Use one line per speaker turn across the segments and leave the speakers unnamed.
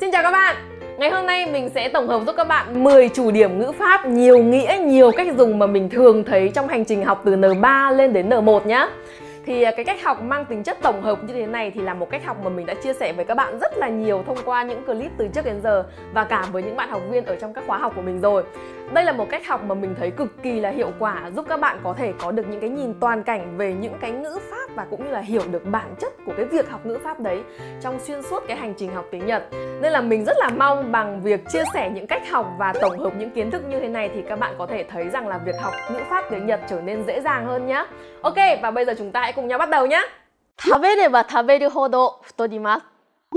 Xin chào các bạn Ngày hôm nay mình sẽ tổng hợp giúp các bạn 10 chủ điểm ngữ pháp nhiều nghĩa, nhiều cách dùng mà mình thường thấy trong hành trình học từ N3 lên đến N1 nhé thì à, cái cách học mang tính chất tổng hợp như thế này thì là một cách học mà mình đã chia sẻ với các bạn rất là nhiều thông qua những clip từ trước đến giờ và cả với những bạn học viên ở trong các khóa học của mình rồi đây là một cách học mà mình thấy cực kỳ là hiệu quả giúp các bạn có thể có được những cái nhìn toàn cảnh về những cái ngữ pháp và cũng như là hiểu được bản chất của cái việc học ngữ pháp đấy trong xuyên suốt cái hành trình học tiếng Nhật. Nên là mình rất là mong bằng việc chia sẻ những cách học và tổng hợp những kiến thức như thế này thì các bạn có thể thấy rằng là việc học ngữ pháp tiếng Nhật trở nên dễ dàng hơn nhá. Ok và bây giờ chúng ta hãy cùng nhau bắt đầu nhá. 食べれば食べるほど太ります。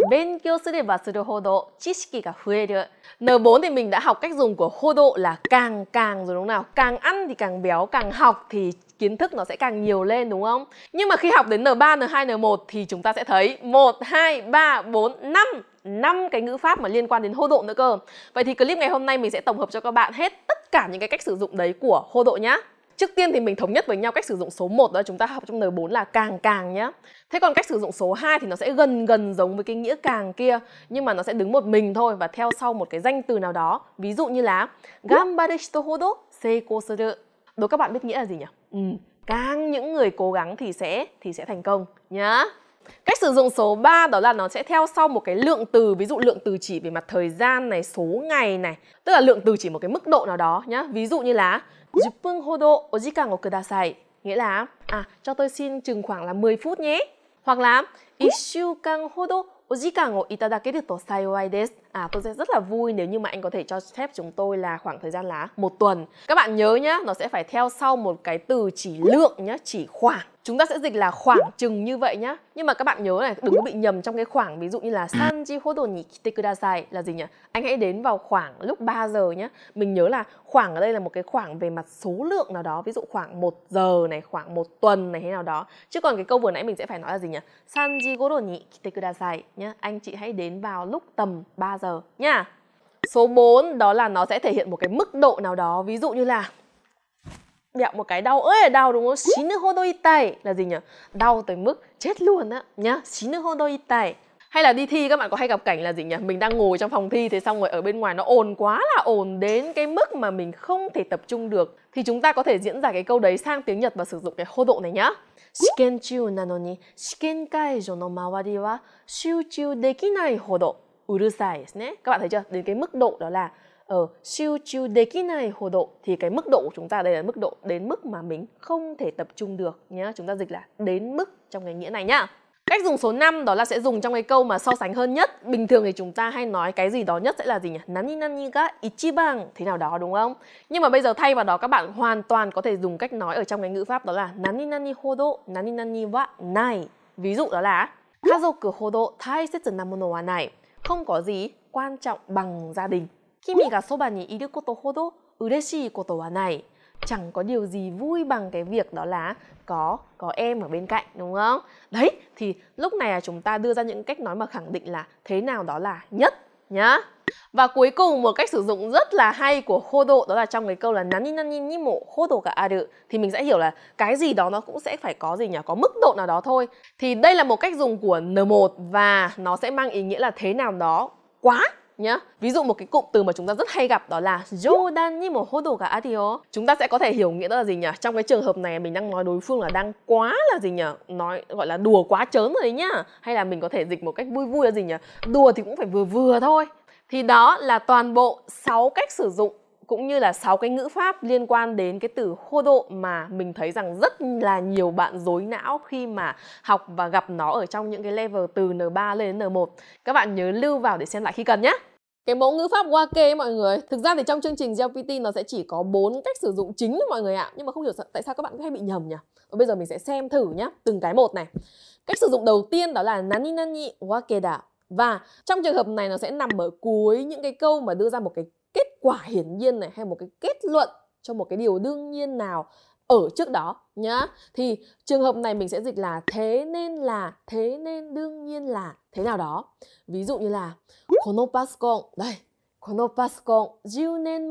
勉強すればするほど知識が増える。N4 thì mình đã học cách dùng của hô độ là càng càng rồi đúng nào? Càng ăn thì càng béo, càng học thì kiến thức nó sẽ càng nhiều lên đúng không? Nhưng mà khi học đến N3, N2, N1 thì chúng ta sẽ thấy 1, 2, 3, 4, 5 5 cái ngữ pháp mà liên quan đến hô độ nữa cơ Vậy thì clip ngày hôm nay mình sẽ tổng hợp cho các bạn hết tất cả những cái cách sử dụng đấy của hô độ nhá Trước tiên thì mình thống nhất với nhau cách sử dụng số 1 đó chúng ta học trong N4 là càng càng nhá. Thế còn cách sử dụng số 2 thì nó sẽ gần gần giống với cái nghĩa càng kia nhưng mà nó sẽ đứng một mình thôi và theo sau một cái danh từ nào đó. Ví dụ như là gambaru shito hodo seiko suru. Đố các bạn biết nghĩa là gì nhỉ? Ừ, càng những người cố gắng thì sẽ thì sẽ thành công nhá. Cách sử dụng số 3 đó là nó sẽ theo sau một cái lượng từ Ví dụ lượng từ chỉ về mặt thời gian này, số ngày này Tức là lượng từ chỉ một cái mức độ nào đó nhá Ví dụ như là 10分 hodo ojikan o kudasai. Nghĩa là à cho tôi xin chừng khoảng là 10 phút nhé. Hoặc là 1 shukan hodo お時間をいただけると幸いです。À, tôi sẽ rất là vui nếu như mà anh có thể cho phép chúng tôi là khoảng thời gian là một tuần. Các bạn nhớ nhá, nó sẽ phải theo sau một cái từ chỉ lượng nhá, chỉ khoảng chúng ta sẽ dịch là khoảng chừng như vậy nhá nhưng mà các bạn nhớ này đừng có bị nhầm trong cái khoảng ví dụ như là sanji hodo ni kite kudasai là gì nhỉ anh hãy đến vào khoảng lúc 3 giờ nhé mình nhớ là khoảng ở đây là một cái khoảng về mặt số lượng nào đó ví dụ khoảng 1 giờ này khoảng một tuần này hay nào đó chứ còn cái câu vừa nãy mình sẽ phải nói là gì nhỉ sanji goro ni kite kudasai nhá anh chị hãy đến vào lúc tầm 3 giờ nhá Số 4 đó là nó sẽ thể hiện một cái mức độ nào đó Ví dụ như là Dạ, một cái đau ơi là đau đúng không? Xí nước hô đôi tay là gì nhỉ? Đau tới mức chết luôn á nhá. Xí nước hô đôi tay. hay là đi thi các bạn có hay gặp cảnh là gì nhỉ mình đang ngồi trong phòng thi thế xong rồi ở bên ngoài nó ồn quá là ồn đến cái mức mà mình không thể tập trung được thì chúng ta có thể diễn giải cái câu đấy sang tiếng Nhật và sử dụng cái hô độ này nhá Shiken Các bạn thấy chưa? Đến cái mức độ đó là ở ờ, siêu chiêu đề kỹ này hồ độ thì cái mức độ của chúng ta đây là mức độ đến mức mà mình không thể tập trung được nhá chúng ta dịch là đến mức trong cái nghĩa này nhá Cách dùng số 5 đó là sẽ dùng trong cái câu mà so sánh hơn nhất. Bình thường thì chúng ta hay nói cái gì đó nhất sẽ là gì nhỉ? Nani nani ga bằng thế nào đó đúng không? Nhưng mà bây giờ thay vào đó các bạn hoàn toàn có thể dùng cách nói ở trong cái ngữ pháp đó là nani nani hodo nani nani wa này Ví dụ đó là kazoku hodo taisetsu na mono wa nai. Không có gì quan trọng bằng gia đình chẳng có điều gì vui bằng cái việc đó là có có em ở bên cạnh đúng không? Đấy thì lúc này là chúng ta đưa ra những cách nói mà khẳng định là thế nào đó là nhất nhá. Và cuối cùng một cách sử dụng rất là hay của khô độ đó là trong cái câu là nani nani ni mộ khô độ cả adu thì mình sẽ hiểu là cái gì đó nó cũng sẽ phải có gì nhỉ, có mức độ nào đó thôi. Thì đây là một cách dùng của N1 và nó sẽ mang ý nghĩa là thế nào đó quá nhá. Ví dụ một cái cụm từ mà chúng ta rất hay gặp đó là Jordan như một hô đồ cả adio. Chúng ta sẽ có thể hiểu nghĩa đó là gì nhỉ? Trong cái trường hợp này mình đang nói đối phương là đang quá là gì nhỉ? Nói gọi là đùa quá chớn rồi đấy nhá. Hay là mình có thể dịch một cách vui vui là gì nhỉ? Đùa thì cũng phải vừa vừa thôi. Thì đó là toàn bộ 6 cách sử dụng cũng như là 6 cái ngữ pháp liên quan đến cái từ hô độ mà mình thấy rằng rất là nhiều bạn dối não khi mà học và gặp nó ở trong những cái level từ N3 lên đến N1. Các bạn nhớ lưu vào để xem lại khi cần nhé. Cái mẫu ngữ pháp qua kê mọi người Thực ra thì trong chương trình GPT nó sẽ chỉ có bốn cách sử dụng chính thôi mọi người ạ Nhưng mà không hiểu tại sao các bạn cứ hay bị nhầm nhỉ Và bây giờ mình sẽ xem thử nhá Từng cái một này Cách sử dụng đầu tiên đó là nani nani wakeda Và trong trường hợp này nó sẽ nằm ở cuối những cái câu mà đưa ra một cái kết quả hiển nhiên này Hay một cái kết luận cho một cái điều đương nhiên nào ở trước đó nhá thì trường hợp này mình sẽ dịch là thế nên là thế nên đương nhiên là thế nào đó ví dụ như là kono đây kono 10 nen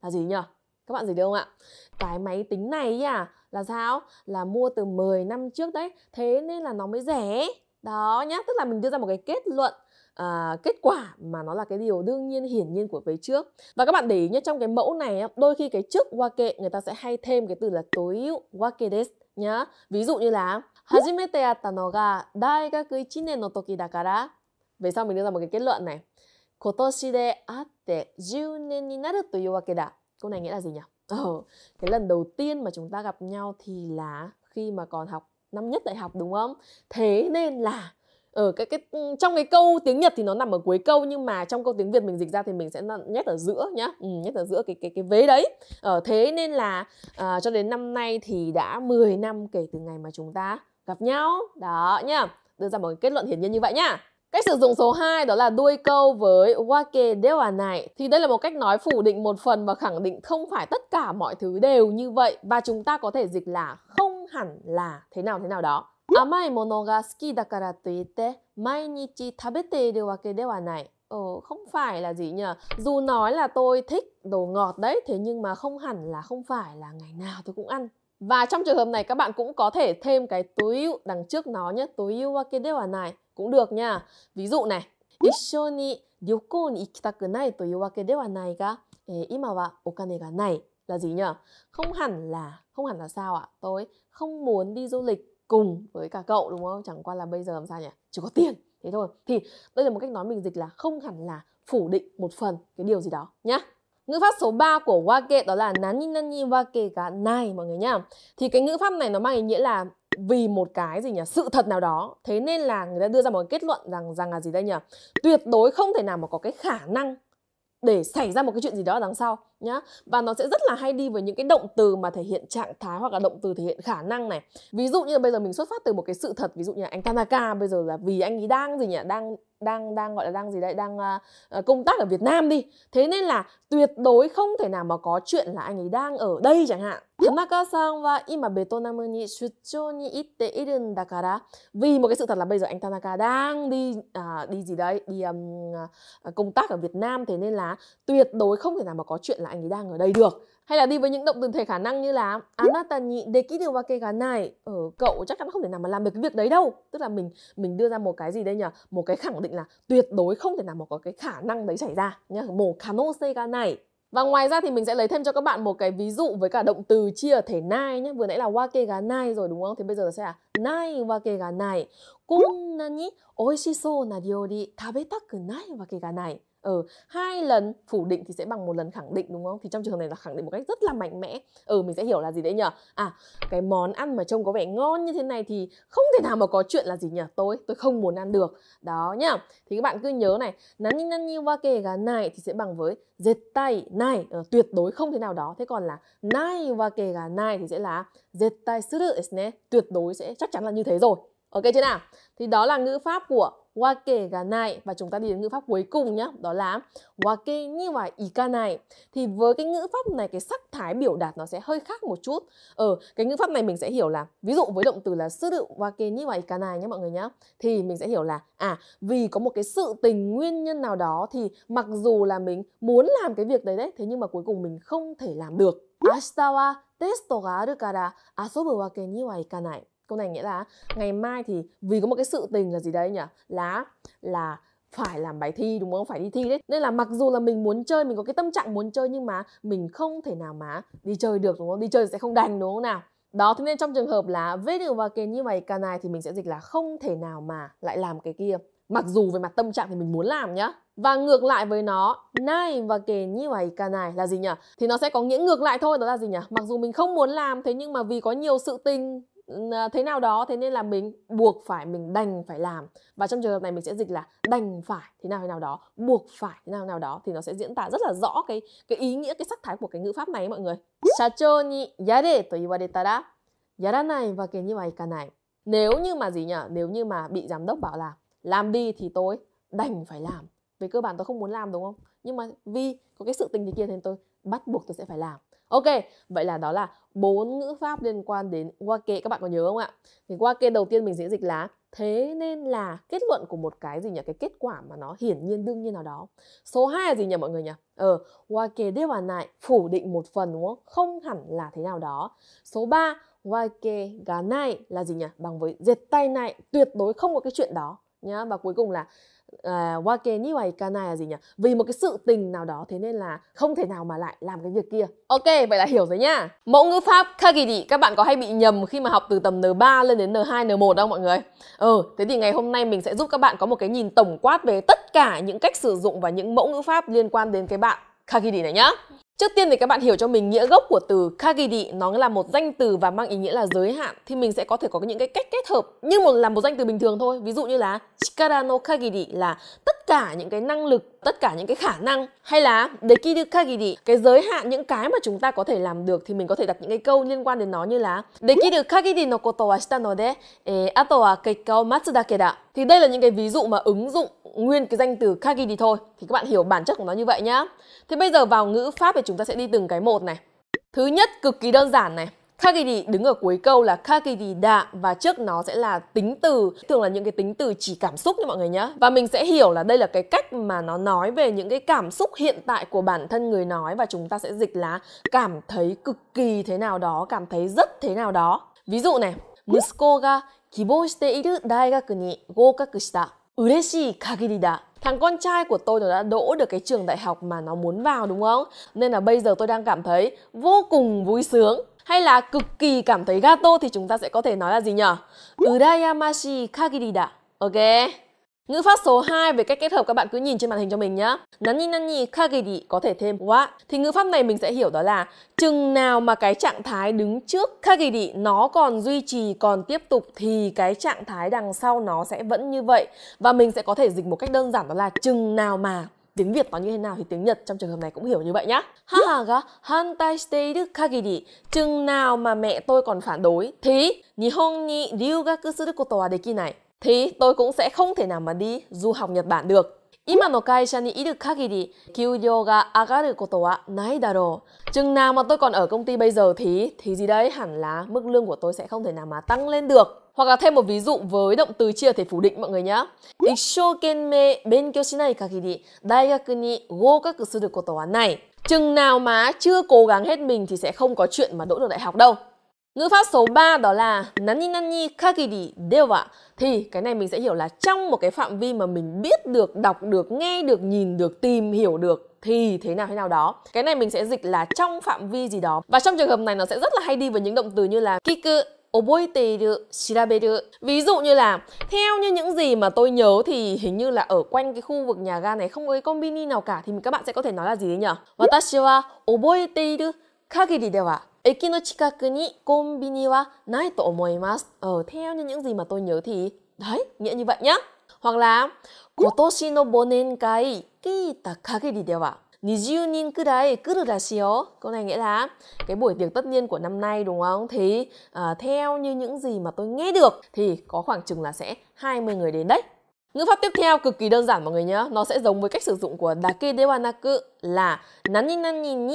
là gì nhỉ các bạn gì được không ạ cái máy tính này à là sao là mua từ 10 năm trước đấy thế nên là nó mới rẻ đó nhá tức là mình đưa ra một cái kết luận à, kết quả mà nó là cái điều đương nhiên hiển nhiên của vế trước và các bạn để ý nhé trong cái mẫu này đôi khi cái trước wa kệ người ta sẽ hay thêm cái từ là tối ưu wake desu nhá ví dụ như là hajimete atta no ga daigaku 1 nen no toki dakara về sau mình đưa ra một cái kết luận này kotoshi de atte 10 ni naru to iu wake da câu này nghĩa là gì nhỉ ờ, cái lần đầu tiên mà chúng ta gặp nhau thì là khi mà còn học năm nhất đại học đúng không thế nên là ở ờ, cái cái ừ, trong cái câu tiếng Nhật thì nó nằm ở cuối câu nhưng mà trong câu tiếng Việt mình dịch ra thì mình sẽ nhét ở giữa nhá, ừ, nhét ở giữa cái cái cái vế đấy. Ở ờ, thế nên là à, cho đến năm nay thì đã 10 năm kể từ ngày mà chúng ta gặp nhau. Đó nhá. Đưa ra một cái kết luận hiển nhiên như vậy nhá. Cách sử dụng số 2 đó là đuôi câu với wake dewa à này thì đây là một cách nói phủ định một phần và khẳng định không phải tất cả mọi thứ đều như vậy và chúng ta có thể dịch là không hẳn là thế nào thế nào đó 甘いものが好きだからといって毎日食べているわけではない. Ờ, không phải là gì nhờ Dù nói là tôi thích đồ ngọt đấy Thế nhưng mà không hẳn là không phải là ngày nào tôi cũng ăn Và trong trường hợp này các bạn cũng có thể thêm cái tối ưu đằng trước nó nhé Tối ưu wa kedewa này cũng được nha Ví dụ này Isshou ni ryokkou ni ikitaku nai to iu wakedewa nai ga Ima wa okane ga nai Là gì nhỉ? Không hẳn là, không hẳn là sao ạ? Tôi không muốn đi du lịch cùng với cả cậu đúng không chẳng qua là bây giờ làm sao nhỉ chỉ có tiền thế thôi thì đây là một cách nói mình dịch là không hẳn là phủ định một phần cái điều gì đó nhá Ngữ pháp số 3 của wake đó là nani nani wake cả này mọi người nhá. Thì cái ngữ pháp này nó mang ý nghĩa là vì một cái gì nhỉ sự thật nào đó thế nên là người ta đưa ra một cái kết luận rằng rằng là gì đây nhỉ tuyệt đối không thể nào mà có cái khả năng để xảy ra một cái chuyện gì đó đằng sau nhá và nó sẽ rất là hay đi với những cái động từ mà thể hiện trạng thái hoặc là động từ thể hiện khả năng này ví dụ như là bây giờ mình xuất phát từ một cái sự thật ví dụ như là anh Tanaka bây giờ là vì anh ấy đang gì nhỉ đang đang đang gọi là đang gì đấy đang uh, công tác ở Việt Nam đi thế nên là tuyệt đối không thể nào mà có chuyện là anh ấy đang ở đây chẳng hạn Tanaka-san wa ima Vietnam ni shuchou ni itte irun dakara vì một cái sự thật là bây giờ anh Tanaka đang đi à, đi gì đấy đi um, công tác ở Việt Nam thế nên là tuyệt đối không thể nào mà có chuyện là anh ấy đang ở đây được hay là đi với những động từ thể khả năng như là anata ni dekiru wake ga nai ở cậu chắc chắn không thể nào mà làm được cái việc đấy đâu tức là mình mình đưa ra một cái gì đây nhỉ một cái khẳng định là tuyệt đối không thể nào mà có cái khả năng đấy xảy ra nhá một kanose ga nai và ngoài ra thì mình sẽ lấy thêm cho các bạn một cái ví dụ với cả động từ chia thể nai nhé. Vừa nãy là wake ga nai rồi đúng không? Thì bây giờ sẽ là nai wake ga nai. Konna ni oishiso na ryori tabetaku nai wake ga nai ừ, hai lần phủ định thì sẽ bằng một lần khẳng định đúng không thì trong trường hợp này là khẳng định một cách rất là mạnh mẽ ừ mình sẽ hiểu là gì đấy nhở à cái món ăn mà trông có vẻ ngon như thế này thì không thể nào mà có chuyện là gì nhở tôi tôi không muốn ăn được đó nhá thì các bạn cứ nhớ này nani nani wa kể gà này thì sẽ bằng với dệt tay này ờ, tuyệt đối không thế nào đó thế còn là nai wa kể gà này thì sẽ là dệt tay suru tuyệt đối sẽ chắc chắn là như thế rồi ok chưa nào thì đó là ngữ pháp của wa kể cả này và chúng ta đi đến ngữ pháp cuối cùng nhé đó là wa kể như và ý ca này thì với cái ngữ pháp này cái sắc thái biểu đạt nó sẽ hơi khác một chút ở ờ, ừ, cái ngữ pháp này mình sẽ hiểu là ví dụ với động từ là sự đựng wa kể như và ý ca này nhé mọi người nhé thì mình sẽ hiểu là à vì có một cái sự tình nguyên nhân nào đó thì mặc dù là mình muốn làm cái việc đấy đấy thế nhưng mà cuối cùng mình không thể làm được 明日はテストがあるから遊ぶわけにはいかない。câu này nghĩa là ngày mai thì vì có một cái sự tình là gì đấy nhỉ là là phải làm bài thi đúng không phải đi thi đấy nên là mặc dù là mình muốn chơi mình có cái tâm trạng muốn chơi nhưng mà mình không thể nào mà đi chơi được đúng không đi chơi sẽ không đành đúng không nào đó thế nên trong trường hợp là với điều và kèn như vậy cả này thì mình sẽ dịch là không thể nào mà lại làm cái kia mặc dù về mặt tâm trạng thì mình muốn làm nhá và ngược lại với nó nai và kề như vậy cả này là gì nhỉ thì nó sẽ có nghĩa ngược lại thôi đó là gì nhỉ mặc dù mình không muốn làm thế nhưng mà vì có nhiều sự tình À, thế nào đó thế nên là mình buộc phải mình đành phải làm và trong trường hợp này mình sẽ dịch là đành phải thế nào thế nào đó buộc phải thế nào thế nào đó thì nó sẽ diễn tả rất là rõ cái cái ý nghĩa cái sắc thái của cái ngữ pháp này ấy, mọi người Shacho ni yare to iwaretara yaranai wa như vậy cả này nếu như mà gì nhỉ nếu như mà bị giám đốc bảo là làm đi thì tôi đành phải làm về cơ bản tôi không muốn làm đúng không nhưng mà vì có cái sự tình thì kia nên tôi bắt buộc tôi sẽ phải làm Ok, vậy là đó là bốn ngữ pháp liên quan đến qua wake các bạn có nhớ không ạ? Thì qua wake đầu tiên mình sẽ dịch là thế nên là kết luận của một cái gì nhỉ? Cái kết quả mà nó hiển nhiên đương nhiên nào đó. Số 2 là gì nhỉ mọi người nhỉ? Ờ, qua wake dewa lại phủ định một phần đúng không? Không hẳn là thế nào đó. Số 3, wake ga nai là gì nhỉ? Bằng với diệt tay này, tuyệt đối không có cái chuyện đó nhá. Và cuối cùng là À, qua uh, như vậy, wa ikanai là gì nhỉ vì một cái sự tình nào đó thế nên là không thể nào mà lại làm cái việc kia ok vậy là hiểu rồi nhá mẫu ngữ pháp kagiri các bạn có hay bị nhầm khi mà học từ tầm N3 lên đến N2 N1 không mọi người ừ thế thì ngày hôm nay mình sẽ giúp các bạn có một cái nhìn tổng quát về tất cả những cách sử dụng và những mẫu ngữ pháp liên quan đến cái bạn kagiri này nhá Trước tiên thì các bạn hiểu cho mình nghĩa gốc của từ kagidi nó là một danh từ và mang ý nghĩa là giới hạn thì mình sẽ có thể có những cái cách kết hợp như một là một danh từ bình thường thôi. Ví dụ như là chikara no kagidi là tất cả những cái năng lực, tất cả những cái khả năng hay là dekiru kagidi, cái giới hạn những cái mà chúng ta có thể làm được thì mình có thể đặt những cái câu liên quan đến nó như là dekiru kagidi no koto wa shita no de, eh, ato wa keika o matsu dake da. Thì đây là những cái ví dụ mà ứng dụng nguyên cái danh từ khaki đi thôi thì các bạn hiểu bản chất của nó như vậy nhá thế bây giờ vào ngữ pháp thì chúng ta sẽ đi từng cái một này thứ nhất cực kỳ đơn giản này đi đứng ở cuối câu là đi đạ và trước nó sẽ là tính từ Thường là những cái tính từ chỉ cảm xúc nha mọi người nhé Và mình sẽ hiểu là đây là cái cách mà nó nói về những cái cảm xúc hiện tại của bản thân người nói Và chúng ta sẽ dịch là cảm thấy cực kỳ thế nào đó, cảm thấy rất thế nào đó Ví dụ này Musuko ga kibou iru daigaku ni goukaku shita Ureshi kagiri Thằng con trai của tôi nó đã đỗ được cái trường đại học mà nó muốn vào đúng không? Nên là bây giờ tôi đang cảm thấy vô cùng vui sướng hay là cực kỳ cảm thấy gato thì chúng ta sẽ có thể nói là gì nhở? Urayamashi kagiri da. Ok? Ngữ pháp số 2 về cách kết hợp các bạn cứ nhìn trên màn hình cho mình nhé. Nanni nanni kagiri có thể thêm wa. Thì ngữ pháp này mình sẽ hiểu đó là chừng nào mà cái trạng thái đứng trước kagiri nó còn duy trì, còn tiếp tục thì cái trạng thái đằng sau nó sẽ vẫn như vậy. Và mình sẽ có thể dịch một cách đơn giản đó là chừng nào mà tiếng Việt nó như thế nào thì tiếng Nhật trong trường hợp này cũng hiểu như vậy nhá. Haha ga hantai shite iru kagiri, chừng nào mà mẹ tôi còn phản đối thì Nihon ni ryugaku suru koto wa dekinai thì tôi cũng sẽ không thể nào mà đi du học Nhật Bản được. 今の会社にいる限り給料が上がることはないだろう。Chừng nào mà tôi còn ở công ty bây giờ thì thì gì đấy hẳn là mức lương của tôi sẽ không thể nào mà tăng lên được. Hoặc là thêm một ví dụ với động từ chia thể phủ định mọi người nhé. 一生懸命勉強しない限り大学に合格することはない。Chừng nào mà chưa cố gắng hết mình thì sẽ không có chuyện mà đỗ được đại học đâu. Ngữ pháp số 3 đó là nani nani kagiri dewa thì cái này mình sẽ hiểu là trong một cái phạm vi mà mình biết được, đọc được, nghe được, nhìn được, tìm hiểu được thì thế nào thế nào đó Cái này mình sẽ dịch là trong phạm vi gì đó Và trong trường hợp này nó sẽ rất là hay đi với những động từ như là kiku, oboiteru, shiraberu Ví dụ như là theo như những gì mà tôi nhớ thì hình như là ở quanh cái khu vực nhà ga này không có cái combini nào cả thì các bạn sẽ có thể nói là gì đấy nhở? Watashi wa oboiteru kagiri dewa 駅の近くにコンビニはないと思います。Ờ, theo như những gì mà tôi nhớ thì đấy, nghĩa như vậy nhá. Hoặc là Kotoshi no bonen kai 20 nin kudai kuru Câu này nghĩa là cái buổi tiệc tất niên của năm nay đúng không? Thì à, theo như những gì mà tôi nghe được thì có khoảng chừng là sẽ 20 người đến đấy. Ngữ pháp tiếp theo cực kỳ đơn giản mọi người nhé. Nó sẽ giống với cách sử dụng của dake de wa là nanin nanin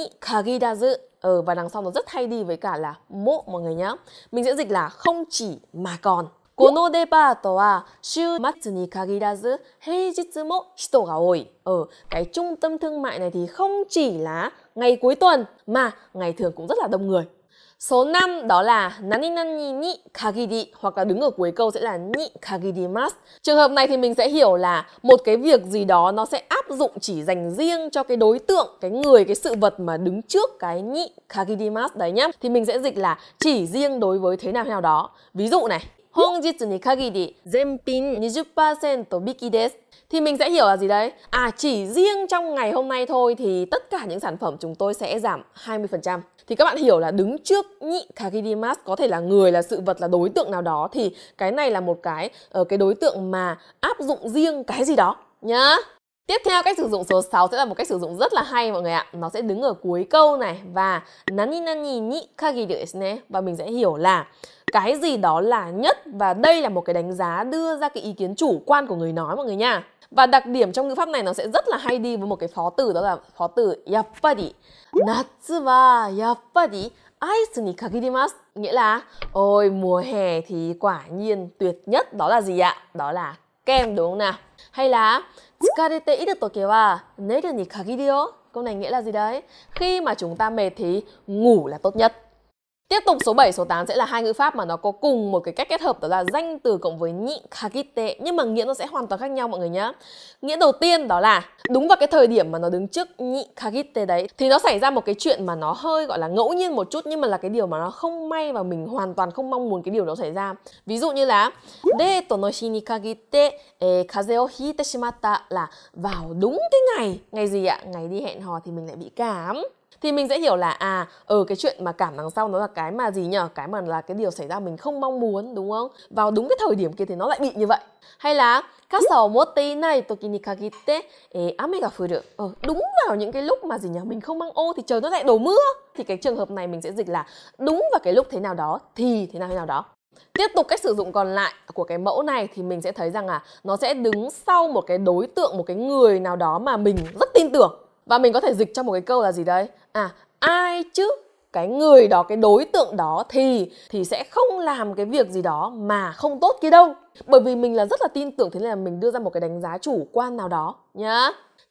ờ, và đằng sau nó rất hay đi với cả là mộ mọi người nhá mình sẽ dịch là không chỉ mà còn このデパートは週末に限らず平日も人が多い。Ở ừ, ờ, cái trung tâm thương mại này thì không chỉ là ngày cuối tuần mà ngày thường cũng rất là đông người. Số 5 đó là nani nani ni kagiri hoặc là đứng ở cuối câu sẽ là ni kagirimas. Trường hợp này thì mình sẽ hiểu là một cái việc gì đó nó sẽ áp dụng chỉ dành riêng cho cái đối tượng, cái người, cái sự vật mà đứng trước cái ni kagirimas đấy nhá. Thì mình sẽ dịch là chỉ riêng đối với thế nào nào đó. Ví dụ này, Honjitsu ni kagiri zenpin 20% biki desu thì mình sẽ hiểu là gì đấy? À chỉ riêng trong ngày hôm nay thôi thì tất cả những sản phẩm chúng tôi sẽ giảm 20%. Thì các bạn hiểu là đứng trước nhị kagidimas có thể là người là sự vật là đối tượng nào đó thì cái này là một cái uh, cái đối tượng mà áp dụng riêng cái gì đó nhá. Tiếp theo cách sử dụng số 6 sẽ là một cách sử dụng rất là hay mọi người ạ. Nó sẽ đứng ở cuối câu này và nani nani ni kagi ne và mình sẽ hiểu là cái gì đó là nhất và đây là một cái đánh giá đưa ra cái ý kiến chủ quan của người nói mọi người nha và đặc điểm trong ngữ pháp này nó sẽ rất là hay đi với một cái phó từ đó là phó từ yappari natsu wa yappari ice ni kagirimasu nghĩa là ôi mùa hè thì quả nhiên tuyệt nhất đó là gì ạ đó là kem đúng không nào hay là tsukarete iru toki wa neru ni kagiri yo câu này nghĩa là gì đấy khi mà chúng ta mệt thì ngủ là tốt nhất Tiếp tục số 7, số 8 sẽ là hai ngữ pháp mà nó có cùng một cái cách kết hợp đó là danh từ cộng với nhị kagite nhưng mà nghĩa nó sẽ hoàn toàn khác nhau mọi người nhé. Nghĩa đầu tiên đó là đúng vào cái thời điểm mà nó đứng trước nhị kagite đấy thì nó xảy ra một cái chuyện mà nó hơi gọi là ngẫu nhiên một chút nhưng mà là cái điều mà nó không may và mình hoàn toàn không mong muốn cái điều đó xảy ra. Ví dụ như là deto no shi ni kagite eh, kaze o hite shimatta là vào đúng cái ngày ngày gì ạ? Ngày đi hẹn hò thì mình lại bị cảm thì mình sẽ hiểu là à ở ừ, cái chuyện mà cảm đằng sau nó là cái mà gì nhở cái mà là cái điều xảy ra mình không mong muốn đúng không vào đúng cái thời điểm kia thì nó lại bị như vậy hay là kasa o motte inai toki ni kagitte e ame ga furu. Ờ, đúng vào những cái lúc mà gì nhở mình không mang ô thì trời nó lại đổ mưa. Thì cái trường hợp này mình sẽ dịch là đúng vào cái lúc thế nào đó thì thế nào thế nào đó. Tiếp tục cách sử dụng còn lại của cái mẫu này thì mình sẽ thấy rằng là nó sẽ đứng sau một cái đối tượng, một cái người nào đó mà mình rất tin tưởng và mình có thể dịch trong một cái câu là gì đấy à ai chứ cái người đó cái đối tượng đó thì thì sẽ không làm cái việc gì đó mà không tốt kia đâu bởi vì mình là rất là tin tưởng thế nên là mình đưa ra một cái đánh giá chủ quan nào đó nhá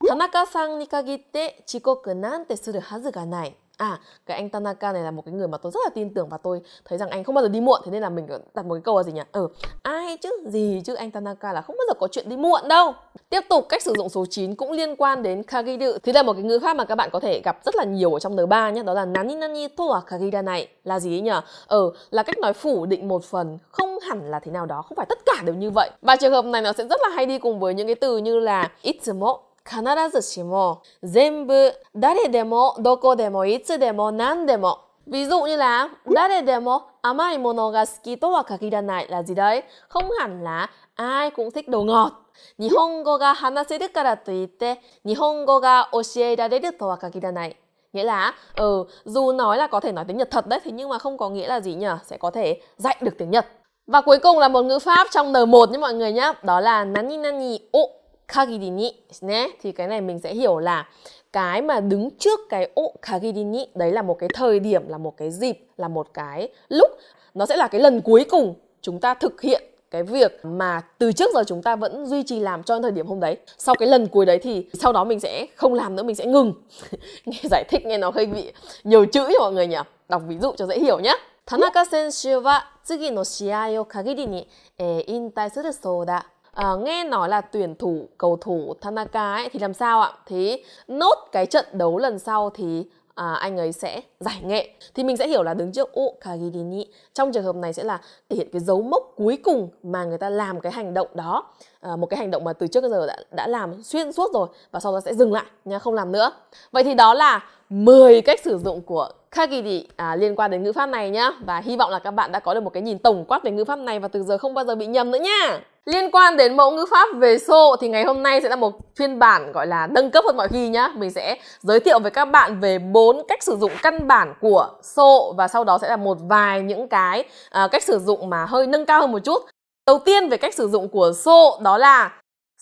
Tanaka-san ni kagite chikoku nante suru hazu ga nai à cái anh Tanaka này là một cái người mà tôi rất là tin tưởng và tôi thấy rằng anh không bao giờ đi muộn thế nên là mình đặt một cái câu là gì nhỉ ừ ai chứ gì chứ anh Tanaka là không bao giờ có chuyện đi muộn đâu tiếp tục cách sử dụng số 9 cũng liên quan đến kagidu thì đây là một cái ngữ pháp mà các bạn có thể gặp rất là nhiều ở trong N3 nhé đó là nani nani to wa kagida này là gì ấy nhỉ ừ là cách nói phủ định một phần không hẳn là thế nào đó không phải tất cả đều như vậy và trường hợp này nó sẽ rất là hay đi cùng với những cái từ như là itsumo 必ずしも全部誰でもどこでもいつでも何でも Ví dụ như là Dare demo amai mono ga suki wa kagiranai này là gì đấy? Không hẳn là ai cũng thích đồ ngọt. Nihongo ga hanaseru kara toitte Nihongo ga oshierareru to wa kagiranai. Nghĩa là ừ, dù nói là có thể nói tiếng Nhật thật đấy thế nhưng mà không có nghĩa là gì nhỉ? Sẽ có thể dạy được tiếng Nhật. Và cuối cùng là một ngữ pháp trong N1 nhé mọi người nhé, đó là nani nani o kagidini nhé, thì cái này mình sẽ hiểu là cái mà đứng trước cái o kagidini đấy là một cái thời điểm là một cái dịp là một cái lúc nó sẽ là cái lần cuối cùng chúng ta thực hiện cái việc mà từ trước giờ chúng ta vẫn duy trì làm cho thời điểm hôm đấy sau cái lần cuối đấy thì sau đó mình sẽ không làm nữa mình sẽ ngừng nghe giải thích nghe nó hơi bị nhiều chữ cho mọi người nhỉ đọc ví dụ cho dễ hiểu nhé Tanaka 選手は次の試合を限りに、えー、引退するそうだ。à, nghe nói là tuyển thủ cầu thủ Tanaka ấy, thì làm sao ạ? Thế nốt cái trận đấu lần sau thì à, anh ấy sẽ giải nghệ thì mình sẽ hiểu là đứng trước ô kagirini trong trường hợp này sẽ là thể hiện cái dấu mốc cuối cùng mà người ta làm cái hành động đó à, một cái hành động mà từ trước đến giờ đã, đã làm xuyên suốt rồi và sau đó sẽ dừng lại nha không làm nữa vậy thì đó là 10 cách sử dụng của Kagiri à, liên quan đến ngữ pháp này nhá và hy vọng là các bạn đã có được một cái nhìn tổng quát về ngữ pháp này và từ giờ không bao giờ bị nhầm nữa nha Liên quan đến mẫu ngữ pháp về xô thì ngày hôm nay sẽ là một phiên bản gọi là nâng cấp hơn mọi khi nhá. Mình sẽ giới thiệu với các bạn về bốn cách sử dụng căn bản của xô và sau đó sẽ là một vài những cái uh, cách sử dụng mà hơi nâng cao hơn một chút. Đầu tiên về cách sử dụng của xô đó là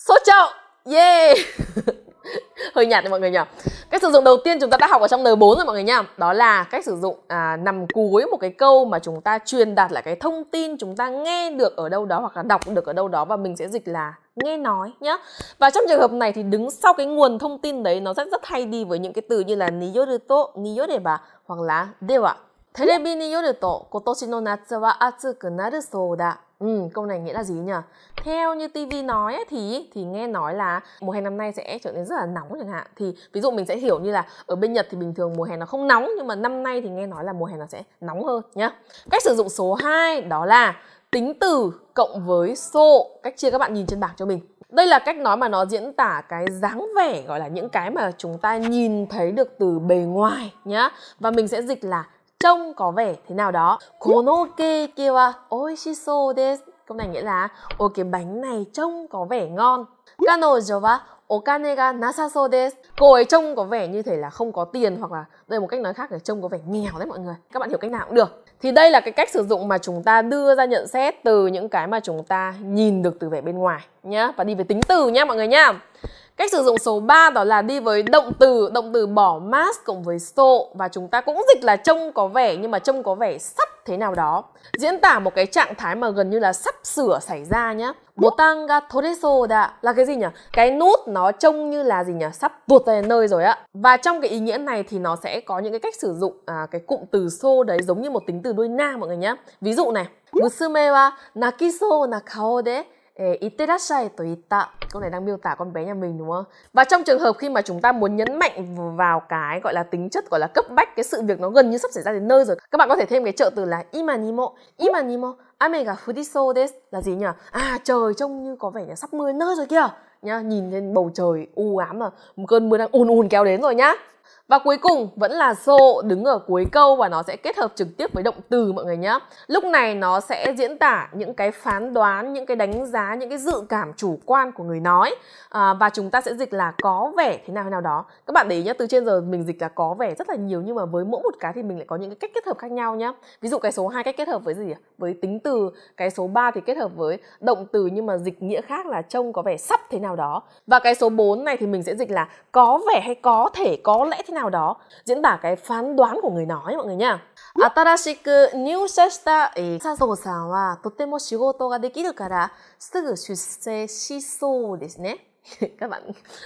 xô chậu. Yeah. hơi nhạt đấy mọi người nhỉ Cách sử dụng đầu tiên chúng ta đã học ở trong N4 rồi mọi người nha. Đó là cách sử dụng à, nằm cuối một cái câu mà chúng ta truyền đạt lại cái thông tin chúng ta nghe được ở đâu đó hoặc là đọc được ở đâu đó và mình sẽ dịch là nghe nói nhá. Và trong trường hợp này thì đứng sau cái nguồn thông tin đấy nó rất rất hay đi với những cái từ như là niyoruto, niyoreba hoặc là dewa. Terebi niyoruto Ừ, câu này nghĩa là gì nhỉ? Theo như TV nói ấy, thì thì nghe nói là mùa hè năm nay sẽ trở nên rất là nóng chẳng hạn. Thì ví dụ mình sẽ hiểu như là ở bên Nhật thì bình thường mùa hè nó không nóng nhưng mà năm nay thì nghe nói là mùa hè nó sẽ nóng hơn nhá. Cách sử dụng số 2 đó là tính từ cộng với số. Cách chia các bạn nhìn trên bảng cho mình. Đây là cách nói mà nó diễn tả cái dáng vẻ gọi là những cái mà chúng ta nhìn thấy được từ bề ngoài nhá. Và mình sẽ dịch là trông có vẻ thế nào đó kono keke wa oishisou desu câu này nghĩa là ôi cái bánh này trông có vẻ ngon kanojo wa okane ga nasaso desu cô ấy trông có vẻ như thể là không có tiền hoặc là đây một cách nói khác là trông có vẻ nghèo đấy mọi người các bạn hiểu cách nào cũng được thì đây là cái cách sử dụng mà chúng ta đưa ra nhận xét từ những cái mà chúng ta nhìn được từ vẻ bên ngoài nhá và đi về tính từ nhá mọi người nhá Cách sử dụng số 3 đó là đi với động từ, động từ bỏ mask cộng với so và chúng ta cũng dịch là trông có vẻ nhưng mà trông có vẻ sắp thế nào đó. Diễn tả một cái trạng thái mà gần như là sắp sửa xảy ra nhá. Botang ga toreso da là cái gì nhỉ? Cái nút nó trông như là gì nhỉ? Sắp tuột về nơi rồi á. Và trong cái ý nghĩa này thì nó sẽ có những cái cách sử dụng à, cái cụm từ so đấy giống như một tính từ đuôi na mọi người nhá. Ví dụ này, musume wa nakiso na kao de itterashai tôi itta câu này đang miêu tả con bé nhà mình đúng không và trong trường hợp khi mà chúng ta muốn nhấn mạnh vào cái gọi là tính chất gọi là cấp bách cái sự việc nó gần như sắp xảy ra đến nơi rồi các bạn có thể thêm cái trợ từ là imanimo imanimo ame ga furiso desu là gì nhỉ à trời trông như có vẻ là sắp mưa nơi rồi kìa nhá nhìn lên bầu trời u ám mà một cơn mưa đang ùn ùn kéo đến rồi nhá và cuối cùng vẫn là so đứng ở cuối câu và nó sẽ kết hợp trực tiếp với động từ mọi người nhé. Lúc này nó sẽ diễn tả những cái phán đoán, những cái đánh giá, những cái dự cảm chủ quan của người nói à, và chúng ta sẽ dịch là có vẻ thế nào thế nào đó. Các bạn để ý nhé, từ trên giờ mình dịch là có vẻ rất là nhiều nhưng mà với mỗi một cái thì mình lại có những cái cách kết hợp khác nhau nhé. Ví dụ cái số 2 cách kết hợp với gì? Với tính từ, cái số 3 thì kết hợp với động từ nhưng mà dịch nghĩa khác là trông có vẻ sắp thế nào đó. Và cái số 4 này thì mình sẽ dịch là có vẻ hay có thể, có lẽ thế nào đó diễn tả cái phán đoán của người nói mọi người nha. 新しく入社した佐藤さんはとても仕事ができるからすぐ出世しそうですね。Các e bạn,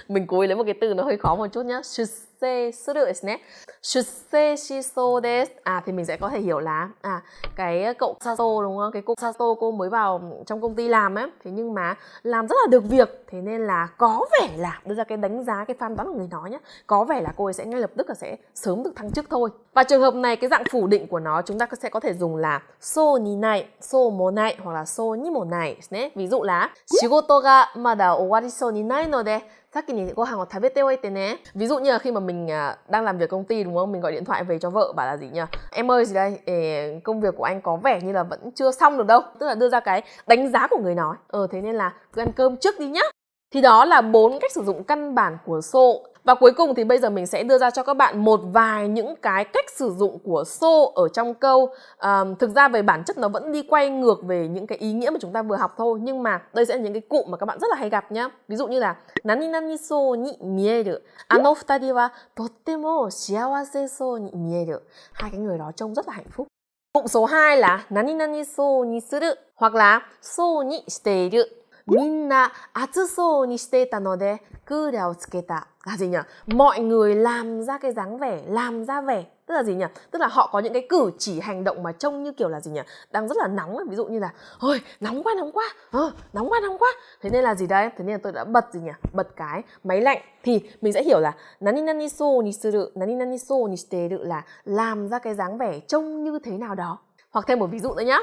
mình cố ý lấy một cái từ nó hơi khó một chút nhá. 出世 se suru nhé, ne. Shusei shiso desu. À thì mình sẽ có thể hiểu là à cái cậu Sato đúng không? Cái cô Sato cô mới vào trong công ty làm ấy, thế nhưng mà làm rất là được việc, thế nên là có vẻ là đưa ra cái đánh giá cái phán đoán của người nói nhé có vẻ là cô ấy sẽ ngay lập tức là sẽ sớm được thăng chức thôi và trường hợp này cái dạng phủ định của nó chúng ta sẽ có thể dùng là so ni này so mo này hoặc là so ni mo này ví dụ là shigoto kỳ nhìn cô hàng thái biết tiêu ấy nè ví dụ như là khi mà mình à, đang làm việc công ty đúng không mình gọi điện thoại về cho vợ bảo là gì nhỉ em ơi gì đây Ê, công việc của anh có vẻ như là vẫn chưa xong được đâu tức là đưa ra cái đánh giá của người nói ờ thế nên là cứ ăn cơm trước đi nhá thì đó là bốn cách sử dụng căn bản của sộ và cuối cùng thì bây giờ mình sẽ đưa ra cho các bạn một vài những cái cách sử dụng của so ở trong câu. À, thực ra về bản chất nó vẫn đi quay ngược về những cái ý nghĩa mà chúng ta vừa học thôi. Nhưng mà đây sẽ là những cái cụm mà các bạn rất là hay gặp nhá. Ví dụ như là nani nani so ni mieru. Ano à, futari wa totemo shiawase so ni mieru. Hai cái người đó trông rất là hạnh phúc. Cụm số 2 là nani nani so ni suru hoặc là so ni shiteiru. Minna atsu so ni shite ta node, kura o tsuketa là gì nhỉ mọi người làm ra cái dáng vẻ làm ra vẻ tức là gì nhỉ tức là họ có những cái cử chỉ hành động mà trông như kiểu là gì nhỉ đang rất là nóng ấy. ví dụ như là ôi nóng quá nóng quá ờ, nóng quá nóng quá thế nên là gì đây? thế nên là tôi đã bật gì nhỉ bật cái máy lạnh thì mình sẽ hiểu là nani nani so ni suru nani nani so ni shiteru là làm ra cái dáng vẻ trông như thế nào đó hoặc thêm một ví dụ nữa nhá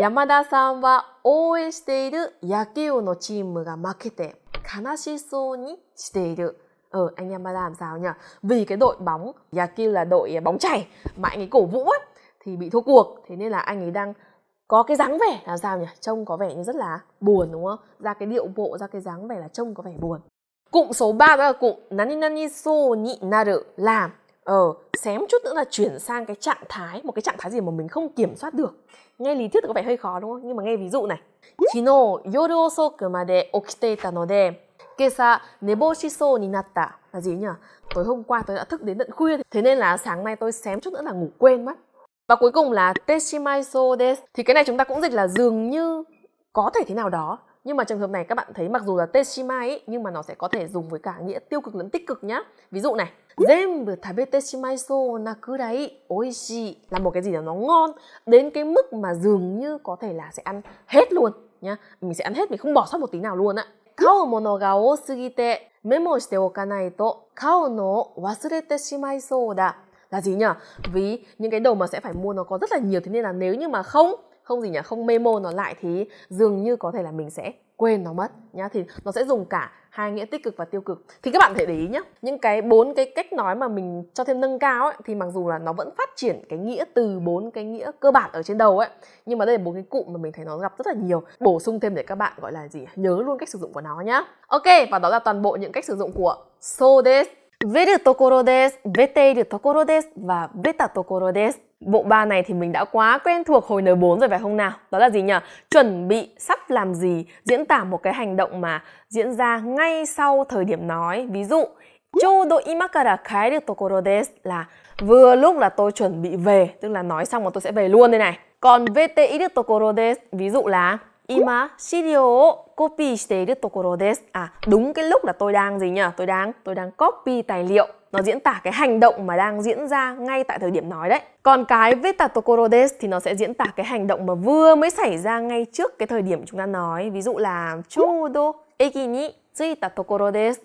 Yamada san wa ouen shiteiru yakeo no chimu ga makete kanashi ni shiteiru ờ ừ, anh em ba làm sao nhỉ vì cái đội bóng Yakil là đội bóng chảy mà anh ấy cổ vũ ấy, thì bị thua cuộc thế nên là anh ấy đang có cái dáng vẻ là sao nhỉ trông có vẻ như rất là buồn đúng không ra cái điệu bộ ra cái dáng vẻ là trông có vẻ buồn cụm số 3 đó là cụm nani nani so ni naru làm ờ xém chút nữa là chuyển sang cái trạng thái một cái trạng thái gì mà mình không kiểm soát được nghe lý thuyết có vẻ hơi khó đúng không nhưng mà nghe ví dụ này kino yoru osoku made okite tanode Kê sa nebo shiso ni natta là gì nhỉ? Tối hôm qua tôi đã thức đến tận khuya, thế nên là sáng nay tôi xém chút nữa là ngủ quên mất. Và cuối cùng là teshimaiso desu. Thì cái này chúng ta cũng dịch là dường như có thể thế nào đó. Nhưng mà trường hợp này các bạn thấy mặc dù là teshimai ấy, nhưng mà nó sẽ có thể dùng với cả nghĩa tiêu cực lẫn tích cực nhá. Ví dụ này, zenbu tabete shimaiso nakurai oishii là một cái gì đó nó ngon đến cái mức mà dường như có thể là sẽ ăn hết luôn nhá. Mình sẽ ăn hết, mình không bỏ sót một tí nào luôn ạ. 買うものが多すぎてメモしておかないと買うのを忘れてしまいそうだ。Là gì nhỉ? Vì những cái đồ mà sẽ phải mua nó có rất là nhiều thế nên là nếu như mà không không gì nhỉ, không memo nó lại thì dường như có thể là mình sẽ quên nó mất nhá thì nó sẽ dùng cả hai nghĩa tích cực và tiêu cực thì các bạn thể để ý nhé những cái bốn cái cách nói mà mình cho thêm nâng cao ấy thì mặc dù là nó vẫn phát triển cái nghĩa từ bốn cái nghĩa cơ bản ở trên đầu ấy nhưng mà đây là bốn cái cụm mà mình thấy nó gặp rất là nhiều bổ sung thêm để các bạn gọi là gì nhớ luôn cách sử dụng của nó nhá ok và đó là toàn bộ những cách sử dụng của so this Viết được tokoro desu, vete được tokoro desu và veta tokoro desu. Bộ ba này thì mình đã quá quen thuộc hồi N4 rồi phải không nào? Đó là gì nhỉ? Chuẩn bị sắp làm gì, diễn tả một cái hành động mà diễn ra ngay sau thời điểm nói. Ví dụ, Chodo imakara kaeru tokoro desu là vừa lúc là tôi chuẩn bị về, tức là nói xong mà tôi sẽ về luôn đây này. Còn vete iru tokoro desu, ví dụ là ima shirio copy à đúng cái lúc là tôi đang gì nhỉ? Tôi đang tôi đang copy tài liệu. Nó diễn tả cái hành động mà đang diễn ra ngay tại thời điểm nói đấy. Còn cái veta tokoro des thì nó sẽ diễn tả cái hành động mà vừa mới xảy ra ngay trước cái thời điểm chúng ta nói. Ví dụ là chodo eki ni tsuita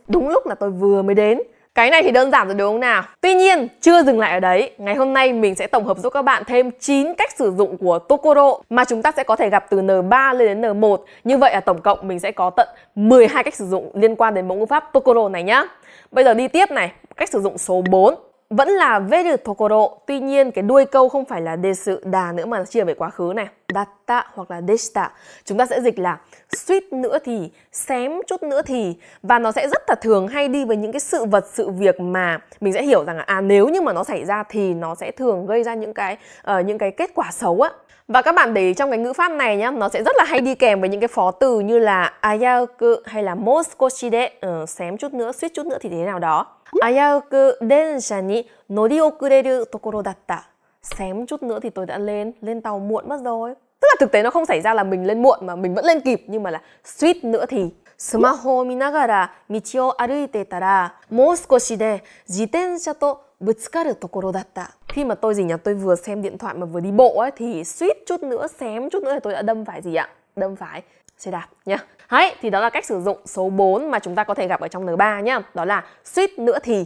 Đúng lúc là tôi vừa mới đến. Cái này thì đơn giản rồi đúng không nào? Tuy nhiên, chưa dừng lại ở đấy, ngày hôm nay mình sẽ tổng hợp giúp các bạn thêm 9 cách sử dụng của Tokoro mà chúng ta sẽ có thể gặp từ N3 lên đến N1. Như vậy là tổng cộng mình sẽ có tận 12 cách sử dụng liên quan đến mẫu ngữ pháp Tokoro này nhá. Bây giờ đi tiếp này, cách sử dụng số 4 vẫn là veru tokoro, tuy nhiên cái đuôi câu không phải là đề sự đà nữa mà chia về quá khứ này, datta hoặc là deshita. Chúng ta sẽ dịch là suýt nữa thì, xém chút nữa thì và nó sẽ rất là thường hay đi với những cái sự vật, sự việc mà mình sẽ hiểu rằng là à nếu như mà nó xảy ra thì nó sẽ thường gây ra những cái uh, những cái kết quả xấu á. Và các bạn để ý trong cái ngữ pháp này nhá, nó sẽ rất là hay đi kèm với những cái phó từ như là ayaku hay là moskoshide, uh, xém chút nữa, suýt chút nữa thì thế nào đó. 危うく電車に乗り遅れるところだった。Xém chút nữa thì tôi đã lên, lên tàu muộn mất rồi. Tức là thực tế nó không xảy ra là mình lên muộn mà mình vẫn lên kịp nhưng mà là suýt nữa thì スマホを見ながら道を歩いていたら、もう少しで自転車とぶつかるところだった。Khi mà tôi gì nhỉ, tôi vừa xem điện thoại mà vừa đi bộ ấy thì suýt chút nữa, xém chút nữa thì tôi đã đâm phải gì ạ? Đâm phải xe đạp nhá. Đấy, thì đó là cách sử dụng số 4 mà chúng ta có thể gặp ở trong N3 nhá. Đó là suýt nữa thì.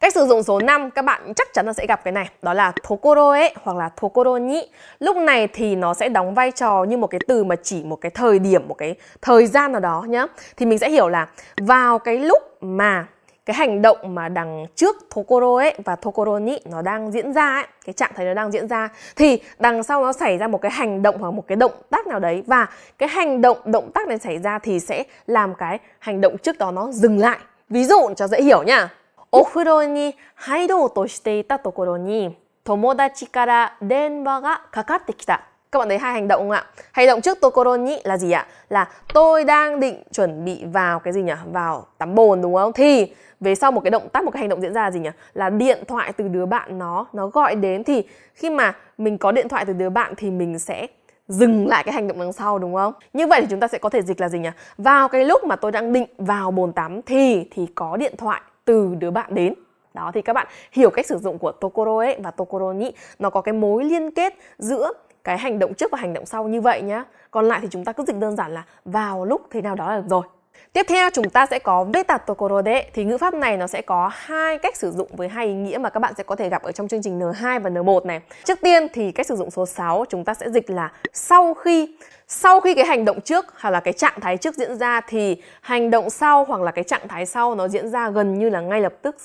Cách sử dụng số 5 các bạn chắc chắn là sẽ gặp cái này, đó là tokoro ấy hoặc là tokoro nhĩ. Lúc này thì nó sẽ đóng vai trò như một cái từ mà chỉ một cái thời điểm, một cái thời gian nào đó nhá. Thì mình sẽ hiểu là vào cái lúc mà cái hành động mà đằng trước Tokoro ấy và Tokoro ni nó đang diễn ra ấy, cái trạng thái nó đang diễn ra thì đằng sau nó xảy ra một cái hành động hoặc một cái động tác nào đấy và cái hành động động tác này xảy ra thì sẽ làm cái hành động trước đó nó dừng lại. Ví dụ cho dễ hiểu nha. Ofuro ni hairou to shiteita tokoro ni tomodachi kara denwa ga kakatte kita. Các bạn thấy hai hành động không ạ? Hành động trước Tokoro nhị là gì ạ? Là tôi đang định chuẩn bị vào cái gì nhỉ? Vào tắm bồn đúng không? Thì về sau một cái động tác một cái hành động diễn ra là gì nhỉ là điện thoại từ đứa bạn nó nó gọi đến thì khi mà mình có điện thoại từ đứa bạn thì mình sẽ dừng lại cái hành động đằng sau đúng không? Như vậy thì chúng ta sẽ có thể dịch là gì nhỉ? Vào cái lúc mà tôi đang định vào bồn tắm thì thì có điện thoại từ đứa bạn đến. Đó thì các bạn hiểu cách sử dụng của Tokoro ấy và Tokoro ni nó có cái mối liên kết giữa cái hành động trước và hành động sau như vậy nhá. Còn lại thì chúng ta cứ dịch đơn giản là vào lúc thế nào đó là được rồi. Tiếp theo chúng ta sẽ có beta tokorode thì ngữ pháp này nó sẽ có hai cách sử dụng với hai ý nghĩa mà các bạn sẽ có thể gặp ở trong chương trình N2 và N1 này. Trước tiên thì cách sử dụng số 6 chúng ta sẽ dịch là sau khi sau khi cái hành động trước hoặc là cái trạng thái trước diễn ra thì hành động sau hoặc là cái trạng thái sau nó diễn ra gần như là ngay lập tức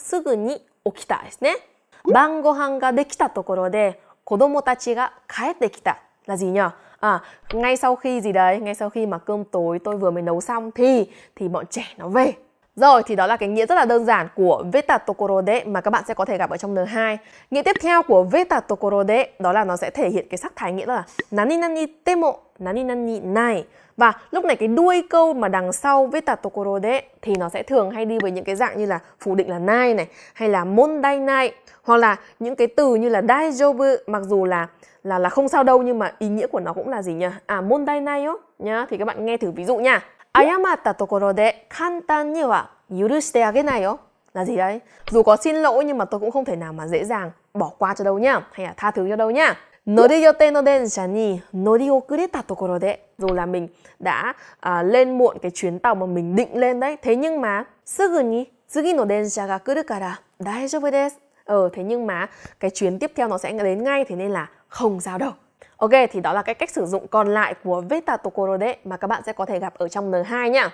là gì nhỉ? à, ngay sau khi gì đấy ngay sau khi mà cơm tối tôi vừa mới nấu xong thì thì bọn trẻ nó về rồi thì đó là cái nghĩa rất là đơn giản của Veta Tokorode mà các bạn sẽ có thể gặp ở trong N2. Nghĩa tiếp theo của Veta Tokorode đó là nó sẽ thể hiện cái sắc thái nghĩa là nani nani temo nani nani nai Và lúc này cái đuôi câu mà đằng sau Veta Tokorode thì nó sẽ thường hay đi với những cái dạng như là phủ định là nai này hay là môn dai nai hoặc là những cái từ như là daijobu mặc dù là là là không sao đâu nhưng mà ý nghĩa của nó cũng là gì nhỉ? À môn dai nai nhá. Thì các bạn nghe thử ví dụ nha. 誤ったところで簡単には許してあげないよ là gì đấy dù có xin lỗi nhưng mà tôi cũng không thể nào mà dễ dàng bỏ qua cho đâu nhá hay là tha thứ cho đâu nhá Noriote no densha ni noriokureta tokoro de Dù là mình đã uh, lên muộn cái chuyến tàu mà mình định lên đấy Thế nhưng mà Sugu ni tsugi no densha ga kuru kara daijoubu desu Ờ thế nhưng mà cái chuyến tiếp theo nó sẽ đến ngay Thế nên là không sao đâu Ok, thì đó là cái cách sử dụng còn lại của Veta Tokorode mà các bạn sẽ có thể gặp ở trong N2 nhá.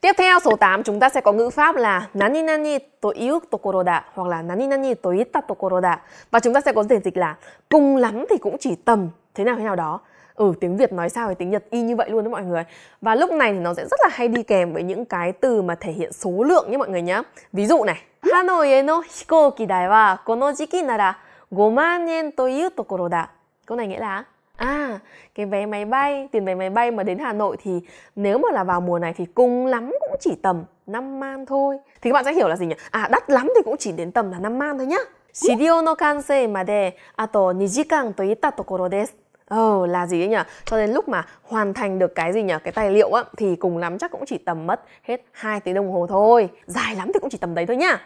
Tiếp theo số 8 chúng ta sẽ có ngữ pháp là nani nani to iu tokoro da hoặc là nani nani to ita tokoro da và chúng ta sẽ có thể dịch là cùng lắm thì cũng chỉ tầm thế nào thế nào đó. Ừ tiếng Việt nói sao thì tiếng Nhật y như vậy luôn đó mọi người. Và lúc này thì nó sẽ rất là hay đi kèm với những cái từ mà thể hiện số lượng nhé mọi người nhá. Ví dụ này, Hanoie no hikouki dai wa kono jiki nara 5 man yen to iu tokoro da. Câu này nghĩa là À, cái vé máy bay, tiền vé máy bay mà đến Hà Nội thì nếu mà là vào mùa này thì cùng lắm cũng chỉ tầm 5 man thôi. Thì các bạn sẽ hiểu là gì nhỉ? À, đắt lắm thì cũng chỉ đến tầm là 5 man thôi nhá. Shirio no kansei made ato à, 2 jikan to itta tokoro desu. Ờ là gì ấy nhỉ? Cho đến lúc mà hoàn thành được cái gì nhỉ? Cái tài liệu á thì cùng lắm chắc cũng chỉ tầm mất hết 2 tiếng đồng hồ thôi. Dài lắm thì cũng chỉ tầm đấy thôi nhá.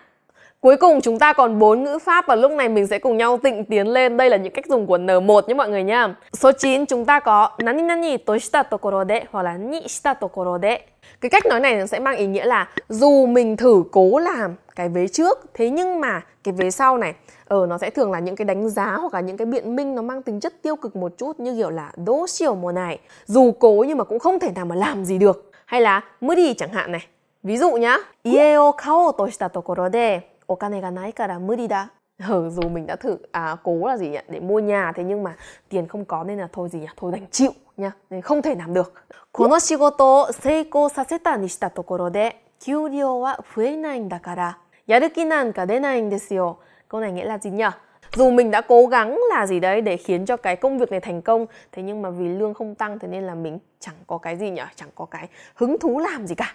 Cuối cùng chúng ta còn bốn ngữ pháp và lúc này mình sẽ cùng nhau tịnh tiến lên. Đây là những cách dùng của N1 nhé mọi người nha. Số 9 chúng ta có nani nani to shita tokoro de hoặc là ni shita tokoro de. Cái cách nói này nó sẽ mang ý nghĩa là dù mình thử cố làm cái vế trước thế nhưng mà cái vế sau này ở ờ, nó sẽ thường là những cái đánh giá hoặc là những cái biện minh nó mang tính chất tiêu cực một chút như kiểu là đố xiểu mùa này dù cố nhưng mà cũng không thể nào mà làm gì được hay là mới đi chẳng hạn này ví dụ nhá ieo kao to shita tokoro de cái này cả là đi đã. お金がないから無理だ Ừ, dù mình đã thử à, cố là gì nhỉ để mua nhà thế nhưng mà tiền không có nên là thôi gì nhỉ thôi đành chịu nha nên không thể làm được この仕事を成功させたにしたところで給料は増えないんだからやる気なんか出ないんですよ câu này nghĩa là gì nhỉ dù mình đã cố gắng là gì đấy để khiến cho cái công việc này thành công thế nhưng mà vì lương không tăng thế nên là mình chẳng có cái gì nhỉ chẳng có cái hứng thú làm gì cả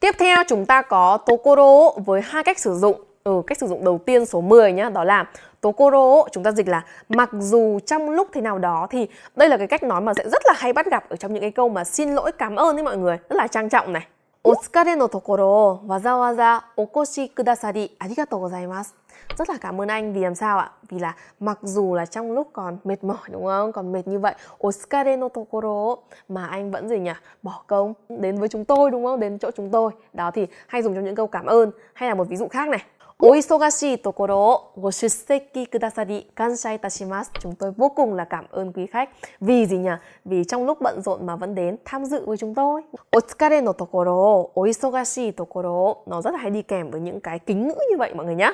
tiếp theo chúng ta có tokoro với hai cách sử dụng Ừ, cách sử dụng đầu tiên số 10 nhá, đó là tokoro chúng ta dịch là mặc dù trong lúc thế nào đó thì đây là cái cách nói mà sẽ rất là hay bắt gặp ở trong những cái câu mà xin lỗi cảm ơn đấy mọi người, rất là trang trọng này. Otsukare no tokoro wazawaza okoshi kudasari arigatou gozaimasu. Rất là cảm ơn anh vì làm sao ạ? Vì là mặc dù là trong lúc còn mệt mỏi đúng không? Còn mệt như vậy, otsukare no tokoro mà anh vẫn gì nhỉ? Bỏ công đến với chúng tôi đúng không? Đến chỗ chúng tôi. Đó thì hay dùng trong những câu cảm ơn hay là một ví dụ khác này. お忙しいところをご出席くださり感謝いたします。Chúng tôi vô cùng là cảm ơn quý khách. Vì gì nhỉ? Vì trong lúc bận rộn mà vẫn đến tham dự với chúng tôi. お疲れのところを、お忙しいところを nó rất là hay đi kèm với những cái kính ngữ như vậy mọi người nhé.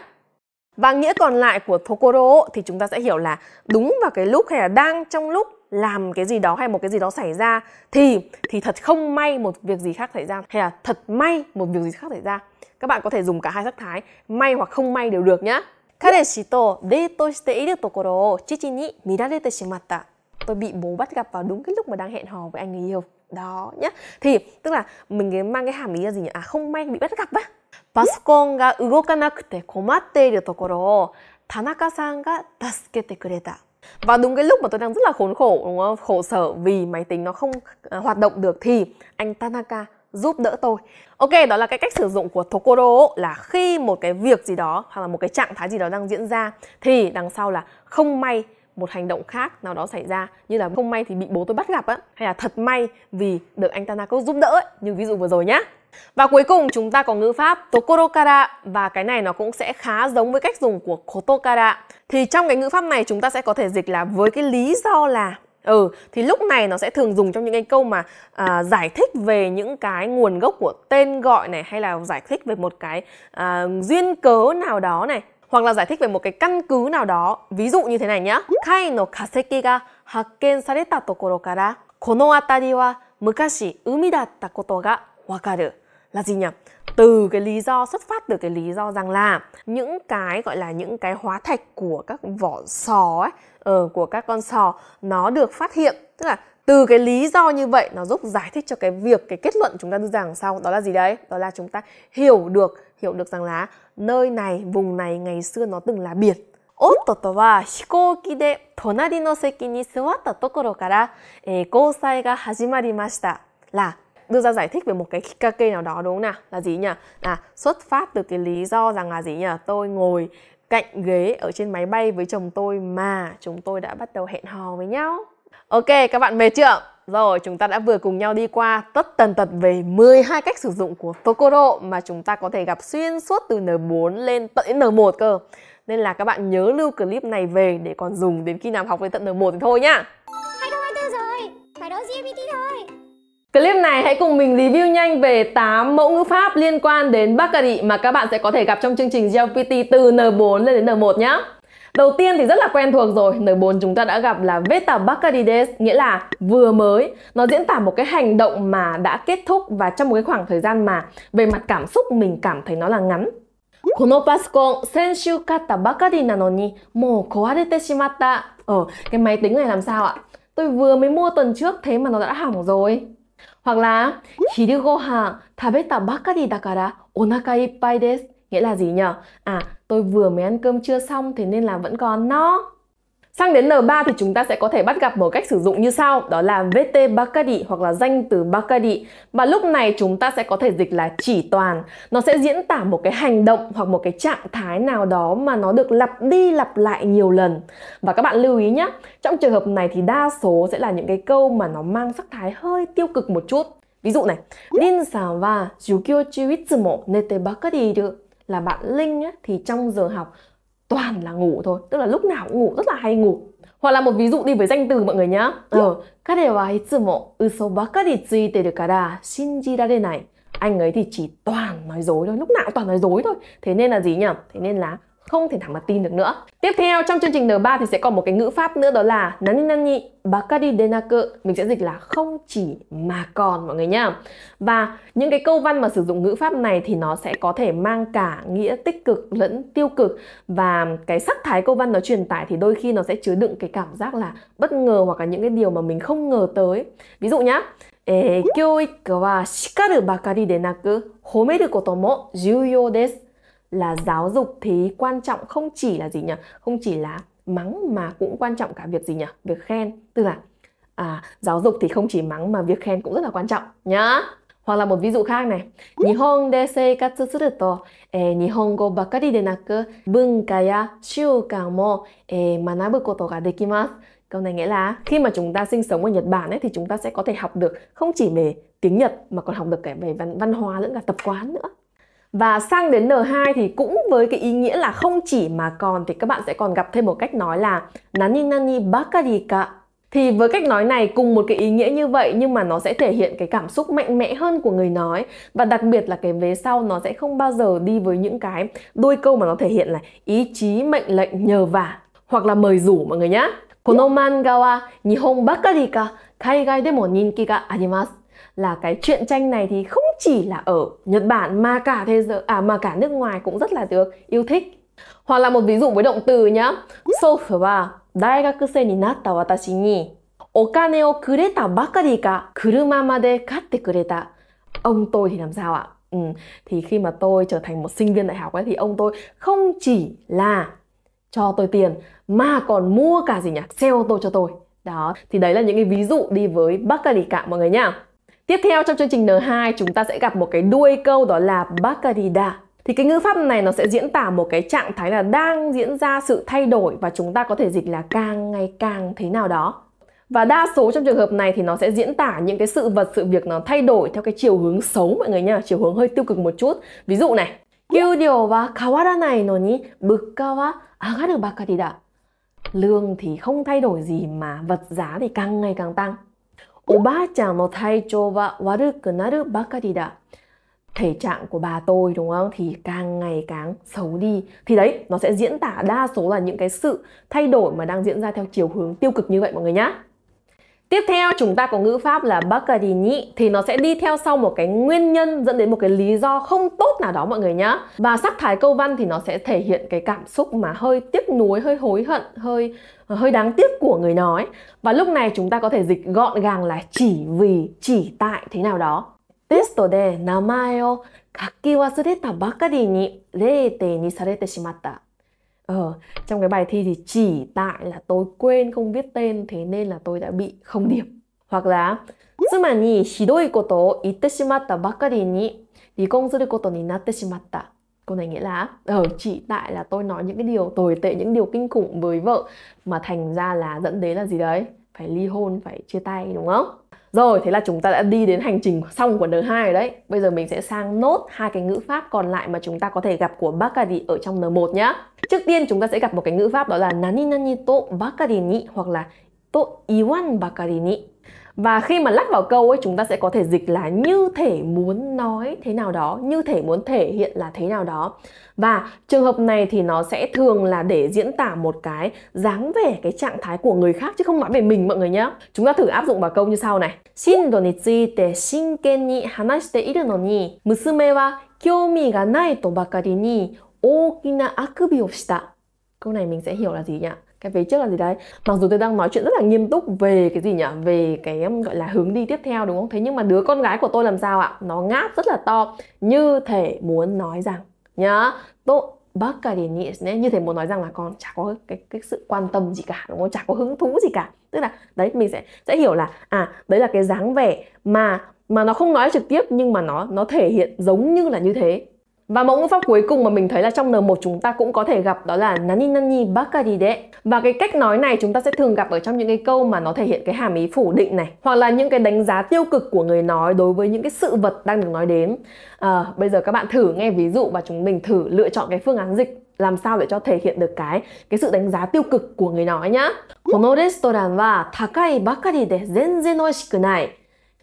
Và nghĩa còn lại của tokoro thì chúng ta sẽ hiểu là đúng vào cái lúc hay là đang trong lúc làm cái gì đó hay một cái gì đó xảy ra thì thì thật không may một việc gì khác xảy ra hay là thật may một việc gì khác xảy ra các bạn có thể dùng cả hai sắc thái may hoặc không may đều được nhá 彼氏とデートしているところを父に見られてしまった tôi bị bố bắt gặp vào đúng cái lúc mà đang hẹn hò với anh người yêu đó nhá thì tức là mình mang cái hàm ý là gì nhỉ à không may bị bắt gặp á パソコンが動かなくて困っているところを田中さんが助けてくれた。và đúng cái lúc mà tôi đang rất là khốn khổ đúng không khổ sở vì máy tính nó không à, hoạt động được thì anh Tanaka giúp đỡ tôi ok đó là cái cách sử dụng của Tokoro là khi một cái việc gì đó hoặc là một cái trạng thái gì đó đang diễn ra thì đằng sau là không may một hành động khác nào đó xảy ra như là không may thì bị bố tôi bắt gặp á hay là thật may vì được anh Tanaka giúp đỡ ấy, như ví dụ vừa rồi nhá và cuối cùng chúng ta có ngữ pháp tokorokara và cái này nó cũng sẽ khá giống với cách dùng của kotokara. Thì trong cái ngữ pháp này chúng ta sẽ có thể dịch là với cái lý do là Ừ, thì lúc này nó sẽ thường dùng trong những cái câu mà à, giải thích về những cái nguồn gốc của tên gọi này hay là giải thích về một cái à, duyên cớ nào đó này hoặc là giải thích về một cái căn cứ nào đó. Ví dụ như thế này nhá. Kai no kaseki ga hakken sareta tokoro kara kono atari wa mukashi umi datta koto ga wakaru là gì nhỉ từ cái lý do xuất phát từ cái lý do rằng là những cái gọi là những cái hóa thạch của các vỏ sò ấy ờ, của các con sò nó được phát hiện tức là từ cái lý do như vậy nó giúp giải thích cho cái việc cái kết luận chúng ta đưa ra đằng sau đó là gì đấy đó là chúng ta hiểu được hiểu được rằng là nơi này vùng này ngày xưa nó từng là biển オットとは飛行機で隣の席に座ったところから、えー、交際が始まりました。ら、đưa ra giải thích về một cái kake nào đó đúng không nào là gì nhỉ là xuất phát từ cái lý do rằng là gì nhỉ tôi ngồi cạnh ghế ở trên máy bay với chồng tôi mà chúng tôi đã bắt đầu hẹn hò với nhau ok các bạn mệt chưa rồi, chúng ta đã vừa cùng nhau đi qua tất tần tật về 12 cách sử dụng của Tokoro mà chúng ta có thể gặp xuyên suốt từ N4 lên tận N1 cơ. Nên là các bạn nhớ lưu clip này về để còn dùng đến khi nào học về tận N1 thì thôi nhá. Phải rồi, phải rồi. GMT Clip này hãy cùng mình review nhanh về 8 mẫu ngữ pháp liên quan đến Baccari mà các bạn sẽ có thể gặp trong chương trình GPT từ N4 lên đến N1 nhé. Đầu tiên thì rất là quen thuộc rồi, N4 chúng ta đã gặp là Veta Bacarides, nghĩa là vừa mới. Nó diễn tả một cái hành động mà đã kết thúc và trong một cái khoảng thời gian mà về mặt cảm xúc mình cảm thấy nó là ngắn. このパソコン、先週買ったばかりなのに、もう壊れてしまった。Ờ, cái máy tính này làm sao ạ? Tôi vừa mới mua tuần trước thế mà nó đã hỏng rồi. Hoặc là Hiru go han tabeta bakari dakara onaka ippai Nghĩa là gì nhở? À, tôi vừa mới ăn cơm trưa xong thế nên là vẫn còn no. Sang đến N3 thì chúng ta sẽ có thể bắt gặp một cách sử dụng như sau, đó là VT Bacardi hoặc là danh từ Bacardi. Và lúc này chúng ta sẽ có thể dịch là chỉ toàn. Nó sẽ diễn tả một cái hành động hoặc một cái trạng thái nào đó mà nó được lặp đi lặp lại nhiều lần. Và các bạn lưu ý nhé, trong trường hợp này thì đa số sẽ là những cái câu mà nó mang sắc thái hơi tiêu cực một chút. Ví dụ này, Linh sàn và Jukyo Chiwitsumo Nete Bacardi được là bạn Linh ấy, thì trong giờ học toàn là ngủ thôi tức là lúc nào cũng ngủ rất là hay ngủ hoặc là một ví dụ đi với danh từ mọi người nhá ừ. Ờ, Kare wa itsumo uso bakari tsuite được kara shinjirare nai anh ấy thì chỉ toàn nói dối thôi lúc nào toàn nói dối thôi thế nên là gì nhỉ thế nên là không thể nào mà tin được nữa tiếp theo trong chương trình N3 thì sẽ còn một cái ngữ pháp nữa đó là nani nani bakari denaku mình sẽ dịch là không chỉ mà còn mọi người nhá và những cái câu văn mà sử dụng ngữ pháp này thì nó sẽ có thể mang cả nghĩa tích cực lẫn tiêu cực và cái sắc thái câu văn nó truyền tải thì đôi khi nó sẽ chứa đựng cái cảm giác là bất ngờ hoặc là những cái điều mà mình không ngờ tới ví dụ nhá えー、教育は叱るばかりでなく褒めることも重要です。Eh, là giáo dục thì quan trọng không chỉ là gì nhỉ không chỉ là mắng mà cũng quan trọng cả việc gì nhỉ việc khen tức là à, giáo dục thì không chỉ mắng mà việc khen cũng rất là quan trọng nhá hoặc là một ví dụ khác này Nihon de seikatsu suru to Nihongo bakari de naku bunka ya shukan mo manabu koto ga dekimasu Câu này nghĩa là khi mà chúng ta sinh sống ở Nhật Bản ấy, thì chúng ta sẽ có thể học được không chỉ về tiếng Nhật mà còn học được cả về văn, văn hóa lẫn cả tập quán nữa. Và sang đến N2 thì cũng với cái ý nghĩa là không chỉ mà còn thì các bạn sẽ còn gặp thêm một cách nói là nani nani bakarika thì với cách nói này cùng một cái ý nghĩa như vậy nhưng mà nó sẽ thể hiện cái cảm xúc mạnh mẽ hơn của người nói và đặc biệt là cái vế sau nó sẽ không bao giờ đi với những cái đuôi câu mà nó thể hiện là ý chí mệnh lệnh nhờ vả hoặc là mời rủ mọi người nhé. Kono manga wa Nihon bakarika kaigai demo ninki ga arimasu là cái truyện tranh này thì không chỉ là ở Nhật Bản mà cả thế giới à mà cả nước ngoài cũng rất là được yêu thích. Hoặc là một ví dụ với động từ nhá. Sofu wa daigakuse ni natta watashi ni okane o kureta bakari ka kuruma made katte kureta. Ông tôi thì làm sao ạ? Ừ, thì khi mà tôi trở thành một sinh viên đại học ấy thì ông tôi không chỉ là cho tôi tiền mà còn mua cả gì nhỉ? Xe ô tô cho tôi. Đó, thì đấy là những cái ví dụ đi với bakari cả mọi người nhá. Tiếp theo trong chương trình N2 chúng ta sẽ gặp một cái đuôi câu đó là Bacarida. Thì cái ngữ pháp này nó sẽ diễn tả một cái trạng thái là đang diễn ra sự thay đổi và chúng ta có thể dịch là càng ngày càng thế nào đó. Và đa số trong trường hợp này thì nó sẽ diễn tả những cái sự vật, sự việc nó thay đổi theo cái chiều hướng xấu mọi người nha, chiều hướng hơi tiêu cực một chút. Ví dụ này, Kyūryō wa kawaranai no ni bukka wa agaru bakari da. Lương thì không thay đổi gì mà vật giá thì càng ngày càng tăng ba thay và bác đi đã. Thể trạng của bà tôi đúng không thì càng ngày càng xấu đi thì đấy nó sẽ diễn tả đa số là những cái sự thay đổi mà đang diễn ra theo chiều hướng tiêu cực như vậy mọi người nhé. Tiếp theo chúng ta có ngữ pháp là Bacardini thì nó sẽ đi theo sau một cái nguyên nhân dẫn đến một cái lý do không tốt nào đó mọi người nhá. Và sắc thái câu văn thì nó sẽ thể hiện cái cảm xúc mà hơi tiếc nuối, hơi hối hận, hơi hơi đáng tiếc của người nói. Và lúc này chúng ta có thể dịch gọn gàng là chỉ vì, chỉ tại thế nào đó. de wasureta テストで名前を書き忘れたばかりに0 shimatta. Ờ, trong cái bài thi thì chỉ tại là tôi quên không viết tên thế nên là tôi đã bị không điểm. Hoặc là つまりひどいことを言ってしまったばかりに離婚することになってしまった。Câu này nghĩa là ở ờ, chỉ tại là tôi nói những cái điều tồi tệ, những điều kinh khủng với vợ mà thành ra là dẫn đến là gì đấy? Phải ly hôn, phải chia tay đúng không? Rồi, thế là chúng ta đã đi đến hành trình xong của N2 rồi đấy. Bây giờ mình sẽ sang nốt hai cái ngữ pháp còn lại mà chúng ta có thể gặp của Bacardi ở trong N1 nhá. Trước tiên chúng ta sẽ gặp một cái ngữ pháp đó là nani nani to Bacardi ni hoặc là to iwan Bacardi ni và khi mà lắp vào câu ấy chúng ta sẽ có thể dịch là như thể muốn nói thế nào đó như thể muốn thể hiện là thế nào đó và trường hợp này thì nó sẽ thường là để diễn tả một cái dáng vẻ cái trạng thái của người khác chứ không nói về mình mọi người nhé chúng ta thử áp dụng vào câu như sau này Shin do ni tsuite shinken ni shite iru no ni musume wa kyoumi ga nai to bakari ni ookina akubi o shita Câu này mình sẽ hiểu là gì nhỉ? cái phía trước là gì đấy mặc dù tôi đang nói chuyện rất là nghiêm túc về cái gì nhỉ về cái um, gọi là hướng đi tiếp theo đúng không thế nhưng mà đứa con gái của tôi làm sao ạ nó ngáp rất là to như thể muốn nói rằng nhá tôi bác cả thì như thể muốn nói rằng là con chả có cái, cái sự quan tâm gì cả đúng không chả có hứng thú gì cả tức là đấy mình sẽ sẽ hiểu là à đấy là cái dáng vẻ mà mà nó không nói trực tiếp nhưng mà nó nó thể hiện giống như là như thế và mẫu ngữ pháp cuối cùng mà mình thấy là trong N1 chúng ta cũng có thể gặp đó là nani nani bakari de. Và cái cách nói này chúng ta sẽ thường gặp ở trong những cái câu mà nó thể hiện cái hàm ý phủ định này hoặc là những cái đánh giá tiêu cực của người nói đối với những cái sự vật đang được nói đến. À, bây giờ các bạn thử nghe ví dụ và chúng mình thử lựa chọn cái phương án dịch làm sao để cho thể hiện được cái cái sự đánh giá tiêu cực của người nói nhá. Kono restoran wa takai bakari de zenzen oishiku nai.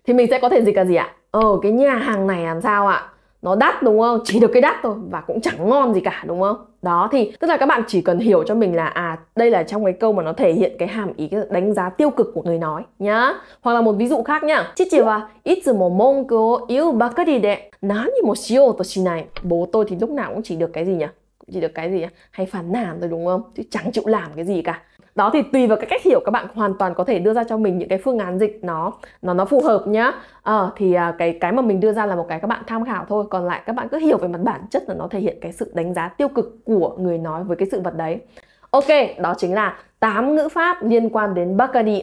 Thì mình sẽ có thể dịch là gì ạ? Ờ cái nhà hàng này làm sao ạ? nó đắt đúng không chỉ được cái đắt thôi và cũng chẳng ngon gì cả đúng không đó thì tức là các bạn chỉ cần hiểu cho mình là à đây là trong cái câu mà nó thể hiện cái hàm ý cái đánh giá tiêu cực của người nói nhá hoặc là một ví dụ khác nhá chị chị và ít giờ một môn cứ yêu ba cái gì đệ như một siêu tôi xin này bố tôi thì lúc nào cũng chỉ được cái gì nhỉ chỉ được cái gì nhỉ? hay phản nản rồi đúng không chứ chẳng chịu làm cái gì cả đó thì tùy vào cái cách hiểu các bạn hoàn toàn có thể đưa ra cho mình những cái phương án dịch nó nó nó phù hợp nhá à, thì à, cái cái mà mình đưa ra là một cái các bạn tham khảo thôi còn lại các bạn cứ hiểu về mặt bản chất là nó thể hiện cái sự đánh giá tiêu cực của người nói với cái sự vật đấy ok đó chính là tám ngữ pháp liên quan đến Bacardi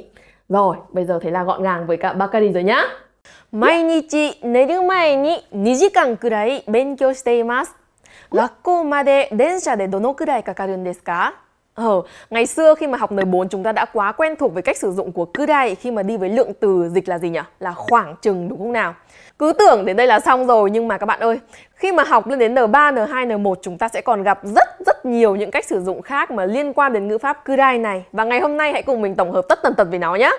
rồi bây giờ thấy là gọn gàng với cả Bacardi rồi nhá Mỗi ngày 毎日寝る前に2時間くらい勉強しています学校まで電車でどのくらいかかるんですか khoảng Học Ờ, ngày xưa khi mà học N4 chúng ta đã quá quen thuộc với cách sử dụng của kudai khi mà đi với lượng từ dịch là gì nhỉ? Là khoảng chừng đúng không nào? Cứ tưởng đến đây là xong rồi nhưng mà các bạn ơi, khi mà học lên đến N3, N2, N1 chúng ta sẽ còn gặp rất rất nhiều những cách sử dụng khác mà liên quan đến ngữ pháp kudai này. Và ngày hôm nay hãy cùng mình tổng hợp tất tần tật về nó nhé.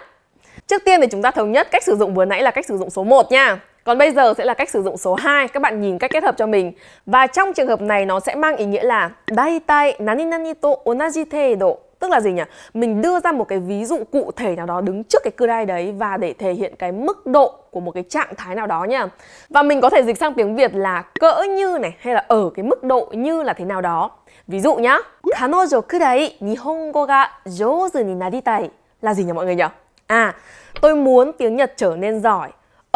Trước tiên thì chúng ta thống nhất cách sử dụng vừa nãy là cách sử dụng số 1 nha. Còn bây giờ sẽ là cách sử dụng số 2, các bạn nhìn cách kết hợp cho mình. Và trong trường hợp này nó sẽ mang ý nghĩa là daitai nani nani to onaji teido tức là gì nhỉ? Mình đưa ra một cái ví dụ cụ thể nào đó đứng trước cái kudai đấy và để thể hiện cái mức độ của một cái trạng thái nào đó nha. Và mình có thể dịch sang tiếng Việt là cỡ như này hay là ở cái mức độ như là thế nào đó. Ví dụ nhá, kanojo kudai nihongo ga jōzu ni naritai là gì nhỉ mọi người nhỉ? À, tôi muốn tiếng Nhật trở nên giỏi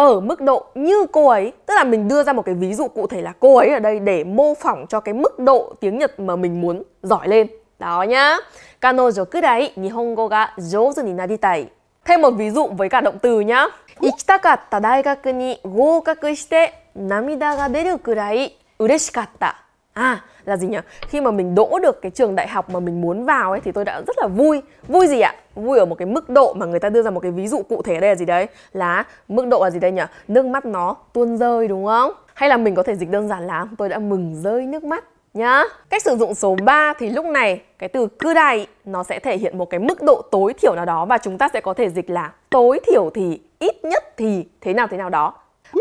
ở mức độ như cô ấy tức là mình đưa ra một cái ví dụ cụ thể là cô ấy ở đây để mô phỏng cho cái mức độ tiếng Nhật mà mình muốn giỏi lên đó nhá Kanojo kudai nihongo ga jouzu ni naritai Thêm một ví dụ với cả động từ nhá Ikitakatta daigaku ni goukaku shite namida ga deru kurai ureshikatta À, là gì nhỉ khi mà mình đỗ được cái trường đại học mà mình muốn vào ấy thì tôi đã rất là vui vui gì ạ vui ở một cái mức độ mà người ta đưa ra một cái ví dụ cụ thể đây là gì đấy là mức độ là gì đây nhỉ nước mắt nó tuôn rơi đúng không hay là mình có thể dịch đơn giản là tôi đã mừng rơi nước mắt nhá. Cách sử dụng số 3 thì lúc này cái từ cư đại nó sẽ thể hiện một cái mức độ tối thiểu nào đó và chúng ta sẽ có thể dịch là tối thiểu thì, ít nhất thì, thế nào thế nào đó.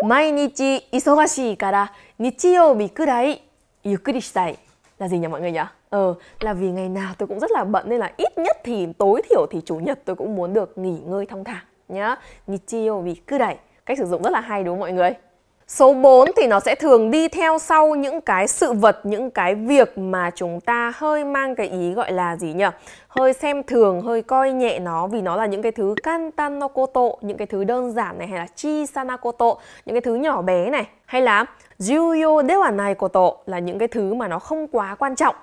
Mainichi là gì nhỉ mọi người nhỉ? Ờ, là vì ngày nào tôi cũng rất là bận nên là ít nhất thì tối thiểu thì chủ nhật tôi cũng muốn được nghỉ ngơi thong thả nhá. Nichiyo vì cứ đẩy. Cách sử dụng rất là hay đúng không mọi người? Số 4 thì nó sẽ thường đi theo sau những cái sự vật, những cái việc mà chúng ta hơi mang cái ý gọi là gì nhỉ? Hơi xem thường, hơi coi nhẹ nó vì nó là những cái thứ kantan no koto, những cái thứ đơn giản này hay là chi sana koto, những cái thứ nhỏ bé này hay là juyo dewa nai koto là những cái thứ mà nó không quá quan trọng.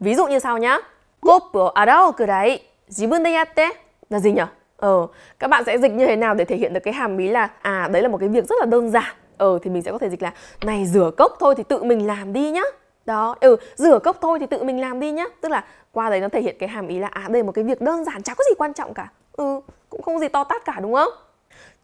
Ví dụ như sau nhá. koppu arau arao kurai, jibun de yatte là gì nhỉ? Ờ, các bạn sẽ dịch như thế nào để thể hiện được cái hàm ý là à đấy là một cái việc rất là đơn giản ờ thì mình sẽ có thể dịch là này rửa cốc thôi thì tự mình làm đi nhá đó ừ rửa cốc thôi thì tự mình làm đi nhá tức là qua đấy nó thể hiện cái hàm ý là à đây là một cái việc đơn giản chẳng có gì quan trọng cả ừ cũng không gì to tát cả đúng không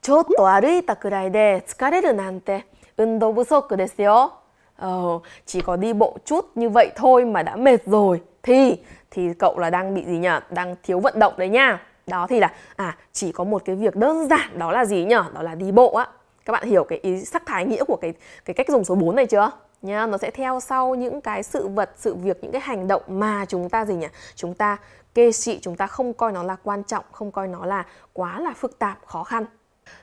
ちょっと歩いたくらいで疲れるなんて運動不足ですよ。Ờ, chỉ có đi bộ chút như vậy thôi mà đã mệt rồi thì thì cậu là đang bị gì nhỉ? Đang thiếu vận động đấy nha. Đó thì là à chỉ có một cái việc đơn giản đó là gì nhỉ? Đó là đi bộ á các bạn hiểu cái ý sắc thái nghĩa của cái cái cách dùng số 4 này chưa nha nó sẽ theo sau những cái sự vật sự việc những cái hành động mà chúng ta gì nhỉ chúng ta kê trị chúng ta không coi nó là quan trọng không coi nó là quá là phức tạp khó khăn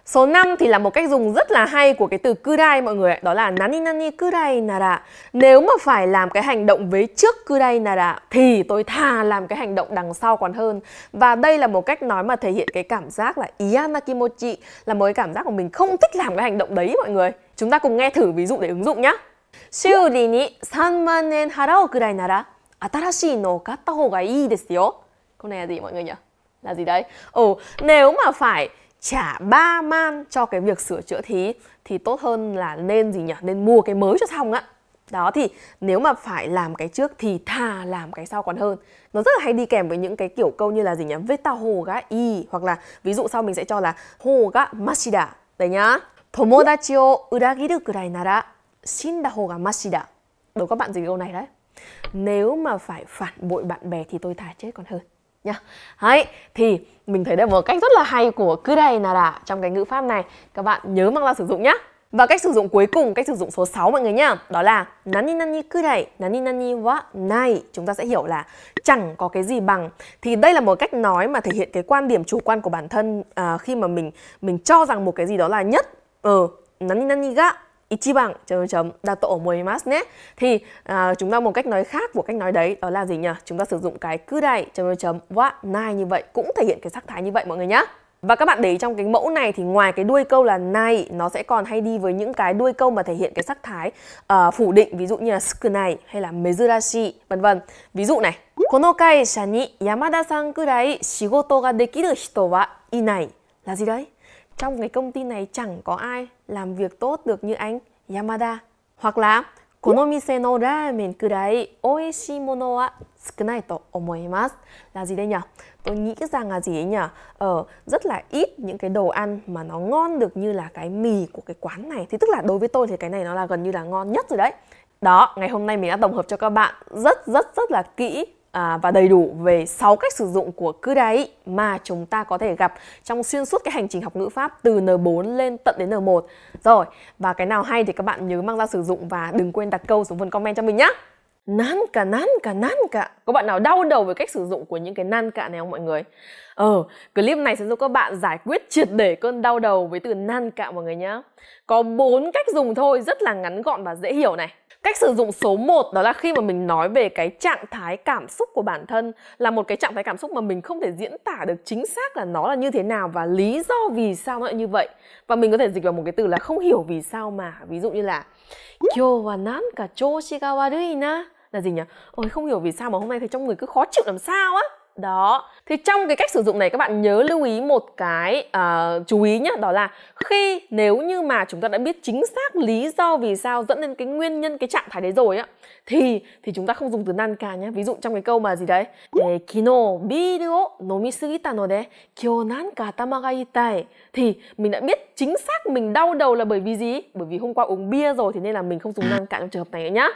Số 5 thì là một cách dùng rất là hay của cái từ kudai mọi người ạ. Đó là nani nani kudai nara. Nếu mà phải làm cái hành động với trước kudai nara thì tôi thà làm cái hành động đằng sau còn hơn. Và đây là một cách nói mà thể hiện cái cảm giác là iyanakimochi là một cái cảm giác của mình không thích làm cái hành động đấy mọi người. Chúng ta cùng nghe thử ví dụ để ứng dụng nhá. Shiuri ni 3万 yen harao kudai nara atarashii no katta hou ga ii desu yo. Câu này là gì mọi người nhỉ? Là gì đấy? Ồ, nếu mà phải trả ba man cho cái việc sửa chữa thì thì tốt hơn là nên gì nhỉ nên mua cái mới cho xong ạ đó thì nếu mà phải làm cái trước thì thà làm cái sau còn hơn nó rất là hay đi kèm với những cái kiểu câu như là gì nhỉ veta hồ gã i hoặc là ví dụ sau mình sẽ cho là hồ gã mashida đấy nhá tomodachi o uragiru kurai nara shinda ho ga mashida đố các bạn gì câu này đấy nếu mà phải phản bội bạn bè thì tôi thà chết còn hơn nhá đấy thì mình thấy đây một cách rất là hay của cứ đây là đã trong cái ngữ pháp này các bạn nhớ mang ra sử dụng nhé và cách sử dụng cuối cùng, cách sử dụng số 6 mọi người nhá, đó là nani nani cứ kudai, nani nani wa nai. Chúng ta sẽ hiểu là chẳng có cái gì bằng. Thì đây là một cách nói mà thể hiện cái quan điểm chủ quan của bản thân à, khi mà mình mình cho rằng một cái gì đó là nhất. Ờ, nani nani ga Ichiban chấm chấm dato mas nhé thì à, chúng ta một cách nói khác của cách nói đấy đó là gì nhỉ? Chúng ta sử dụng cái cứ đại chấm chấm wa nai như vậy cũng thể hiện cái sắc thái như vậy mọi người nhá. Và các bạn để ý trong cái mẫu này thì ngoài cái đuôi câu là này nó sẽ còn hay đi với những cái đuôi câu mà thể hiện cái sắc thái uh, phủ định ví dụ như là này hay là mezurashi vân vân. Ví dụ này, kono kaisha Yamada-san kurai shigoto ga dekiru hito wa inai. Là gì đấy? Trong cái công ty này chẳng có ai làm việc tốt được như anh Yamada hoặc là この店のラーメンくらい美味しいものは少ないと思います。Là gì đây nhỉ? Tôi nghĩ rằng là gì ấy nhỉ? Ờ, rất là ít những cái đồ ăn mà nó ngon được như là cái mì của cái quán này. Thì tức là đối với tôi thì cái này nó là gần như là ngon nhất rồi đấy. Đó, ngày hôm nay mình đã tổng hợp cho các bạn rất rất rất là kỹ À, và đầy đủ về 6 cách sử dụng của cứ đấy mà chúng ta có thể gặp trong xuyên suốt cái hành trình học ngữ pháp từ N4 lên tận đến N1. Rồi, và cái nào hay thì các bạn nhớ mang ra sử dụng và đừng quên đặt câu xuống phần comment cho mình nhé. Nan cả nan cả nan cả. Có bạn nào đau đầu với cách sử dụng của những cái nan cả này không mọi người? Ờ, clip này sẽ giúp các bạn giải quyết triệt để cơn đau đầu với từ nan cả mọi người nhé. Có bốn cách dùng thôi, rất là ngắn gọn và dễ hiểu này cách sử dụng số 1 đó là khi mà mình nói về cái trạng thái cảm xúc của bản thân là một cái trạng thái cảm xúc mà mình không thể diễn tả được chính xác là nó là như thế nào và lý do vì sao nó lại như vậy và mình có thể dịch vào một cái từ là không hiểu vì sao mà ví dụ như là kyo wa nan ka là gì nhỉ ôi không hiểu vì sao mà hôm nay thấy trong người cứ khó chịu làm sao á đó thì trong cái cách sử dụng này các bạn nhớ lưu ý một cái uh, chú ý nhé đó là khi nếu như mà chúng ta đã biết chính xác lý do vì sao dẫn đến cái nguyên nhân cái trạng thái đấy rồi á thì thì chúng ta không dùng từ nan cả nhé ví dụ trong cái câu mà gì đấy kino video nomi sugita no de kyo nan ka tama ga itai thì mình đã biết chính xác mình đau đầu là bởi vì gì bởi vì hôm qua uống bia rồi thì nên là mình không dùng ừ. nan cả trong trường hợp này nữa nhá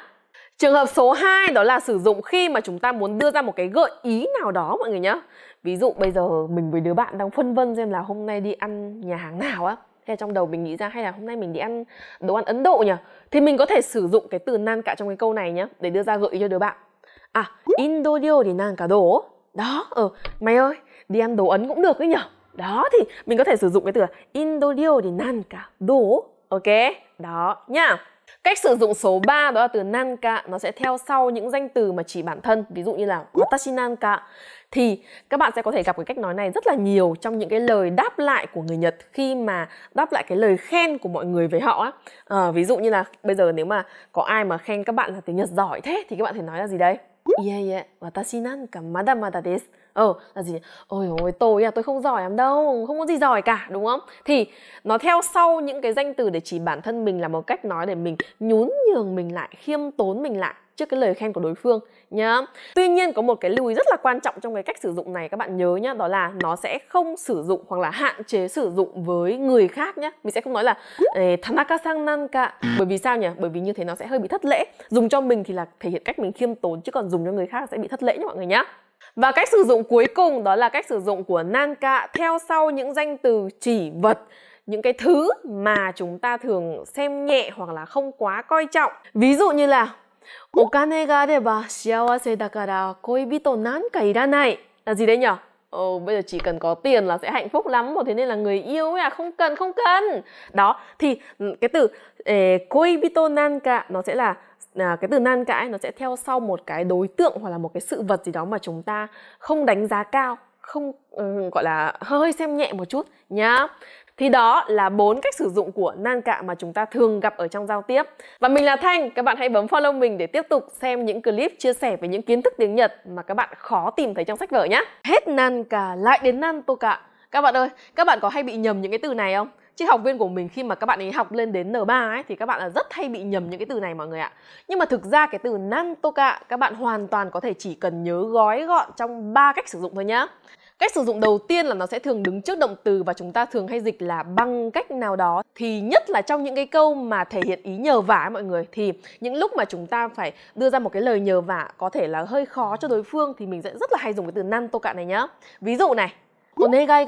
Trường hợp số 2 đó là sử dụng khi mà chúng ta muốn đưa ra một cái gợi ý nào đó mọi người nhá. Ví dụ bây giờ mình với đứa bạn đang phân vân xem là hôm nay đi ăn nhà hàng nào á. Thế trong đầu mình nghĩ ra hay là hôm nay mình đi ăn đồ ăn Ấn Độ nhỉ? Thì mình có thể sử dụng cái từ nan cả trong cái câu này nhá để đưa ra gợi ý cho đứa bạn. À, Indo dio thì nan cả đồ. Đó, ờ, ừ, mày ơi, đi ăn đồ Ấn cũng được đấy nhỉ? Đó thì mình có thể sử dụng cái từ là Indo dio thì nan cả đồ. Ok, đó nhá. Cách sử dụng số 3 đó là từ nanka Nó sẽ theo sau những danh từ mà chỉ bản thân Ví dụ như là watashi nanka Thì các bạn sẽ có thể gặp cái cách nói này rất là nhiều Trong những cái lời đáp lại của người Nhật Khi mà đáp lại cái lời khen của mọi người với họ á à, Ví dụ như là bây giờ nếu mà có ai mà khen các bạn là tiếng Nhật giỏi thế Thì các bạn thể nói là gì đây? Yeah, yeah, watashi nanka mada desu ờ là gì ôi ôi tôi à tôi không giỏi lắm đâu không có gì giỏi cả đúng không thì nó theo sau những cái danh từ để chỉ bản thân mình là một cách nói để mình nhún nhường mình lại khiêm tốn mình lại trước cái lời khen của đối phương nhá. Tuy nhiên có một cái lưu ý rất là quan trọng trong cái cách sử dụng này các bạn nhớ nhá, đó là nó sẽ không sử dụng hoặc là hạn chế sử dụng với người khác nhá. Mình sẽ không nói là Tanaka sang nanka bởi vì sao nhỉ? Bởi vì như thế nó sẽ hơi bị thất lễ. Dùng cho mình thì là thể hiện cách mình khiêm tốn chứ còn dùng cho người khác sẽ bị thất lễ nha mọi người nhá. Và cách sử dụng cuối cùng đó là cách sử dụng của nang cạ theo sau những danh từ chỉ vật những cái thứ mà chúng ta thường xem nhẹ hoặc là không quá coi trọng. Ví dụ như là Okane ga areba shiawase dakara koibito nanka iranai. Là gì đấy nhỉ? Ồ, bây giờ chỉ cần có tiền là sẽ hạnh phúc lắm một thế nên là người yêu ấy à không cần không cần. Đó, thì cái từ eh, koibito nanka nó sẽ là à, cái từ nan cãi nó sẽ theo sau một cái đối tượng hoặc là một cái sự vật gì đó mà chúng ta không đánh giá cao không um, gọi là hơi xem nhẹ một chút nhá thì đó là bốn cách sử dụng của nan cạ mà chúng ta thường gặp ở trong giao tiếp và mình là thanh các bạn hãy bấm follow mình để tiếp tục xem những clip chia sẻ về những kiến thức tiếng nhật mà các bạn khó tìm thấy trong sách vở nhé hết nan cạ lại đến nan tô cạ các bạn ơi các bạn có hay bị nhầm những cái từ này không triết học viên của mình khi mà các bạn ấy học lên đến N3 ấy thì các bạn là rất hay bị nhầm những cái từ này mọi người ạ. Nhưng mà thực ra cái từ Nantoka các bạn hoàn toàn có thể chỉ cần nhớ gói gọn trong ba cách sử dụng thôi nhá. Cách sử dụng đầu tiên là nó sẽ thường đứng trước động từ và chúng ta thường hay dịch là bằng cách nào đó thì nhất là trong những cái câu mà thể hiện ý nhờ vả mọi người thì những lúc mà chúng ta phải đưa ra một cái lời nhờ vả có thể là hơi khó cho đối phương thì mình sẽ rất là hay dùng cái từ nan tô cạn này nhá. Ví dụ này, onegai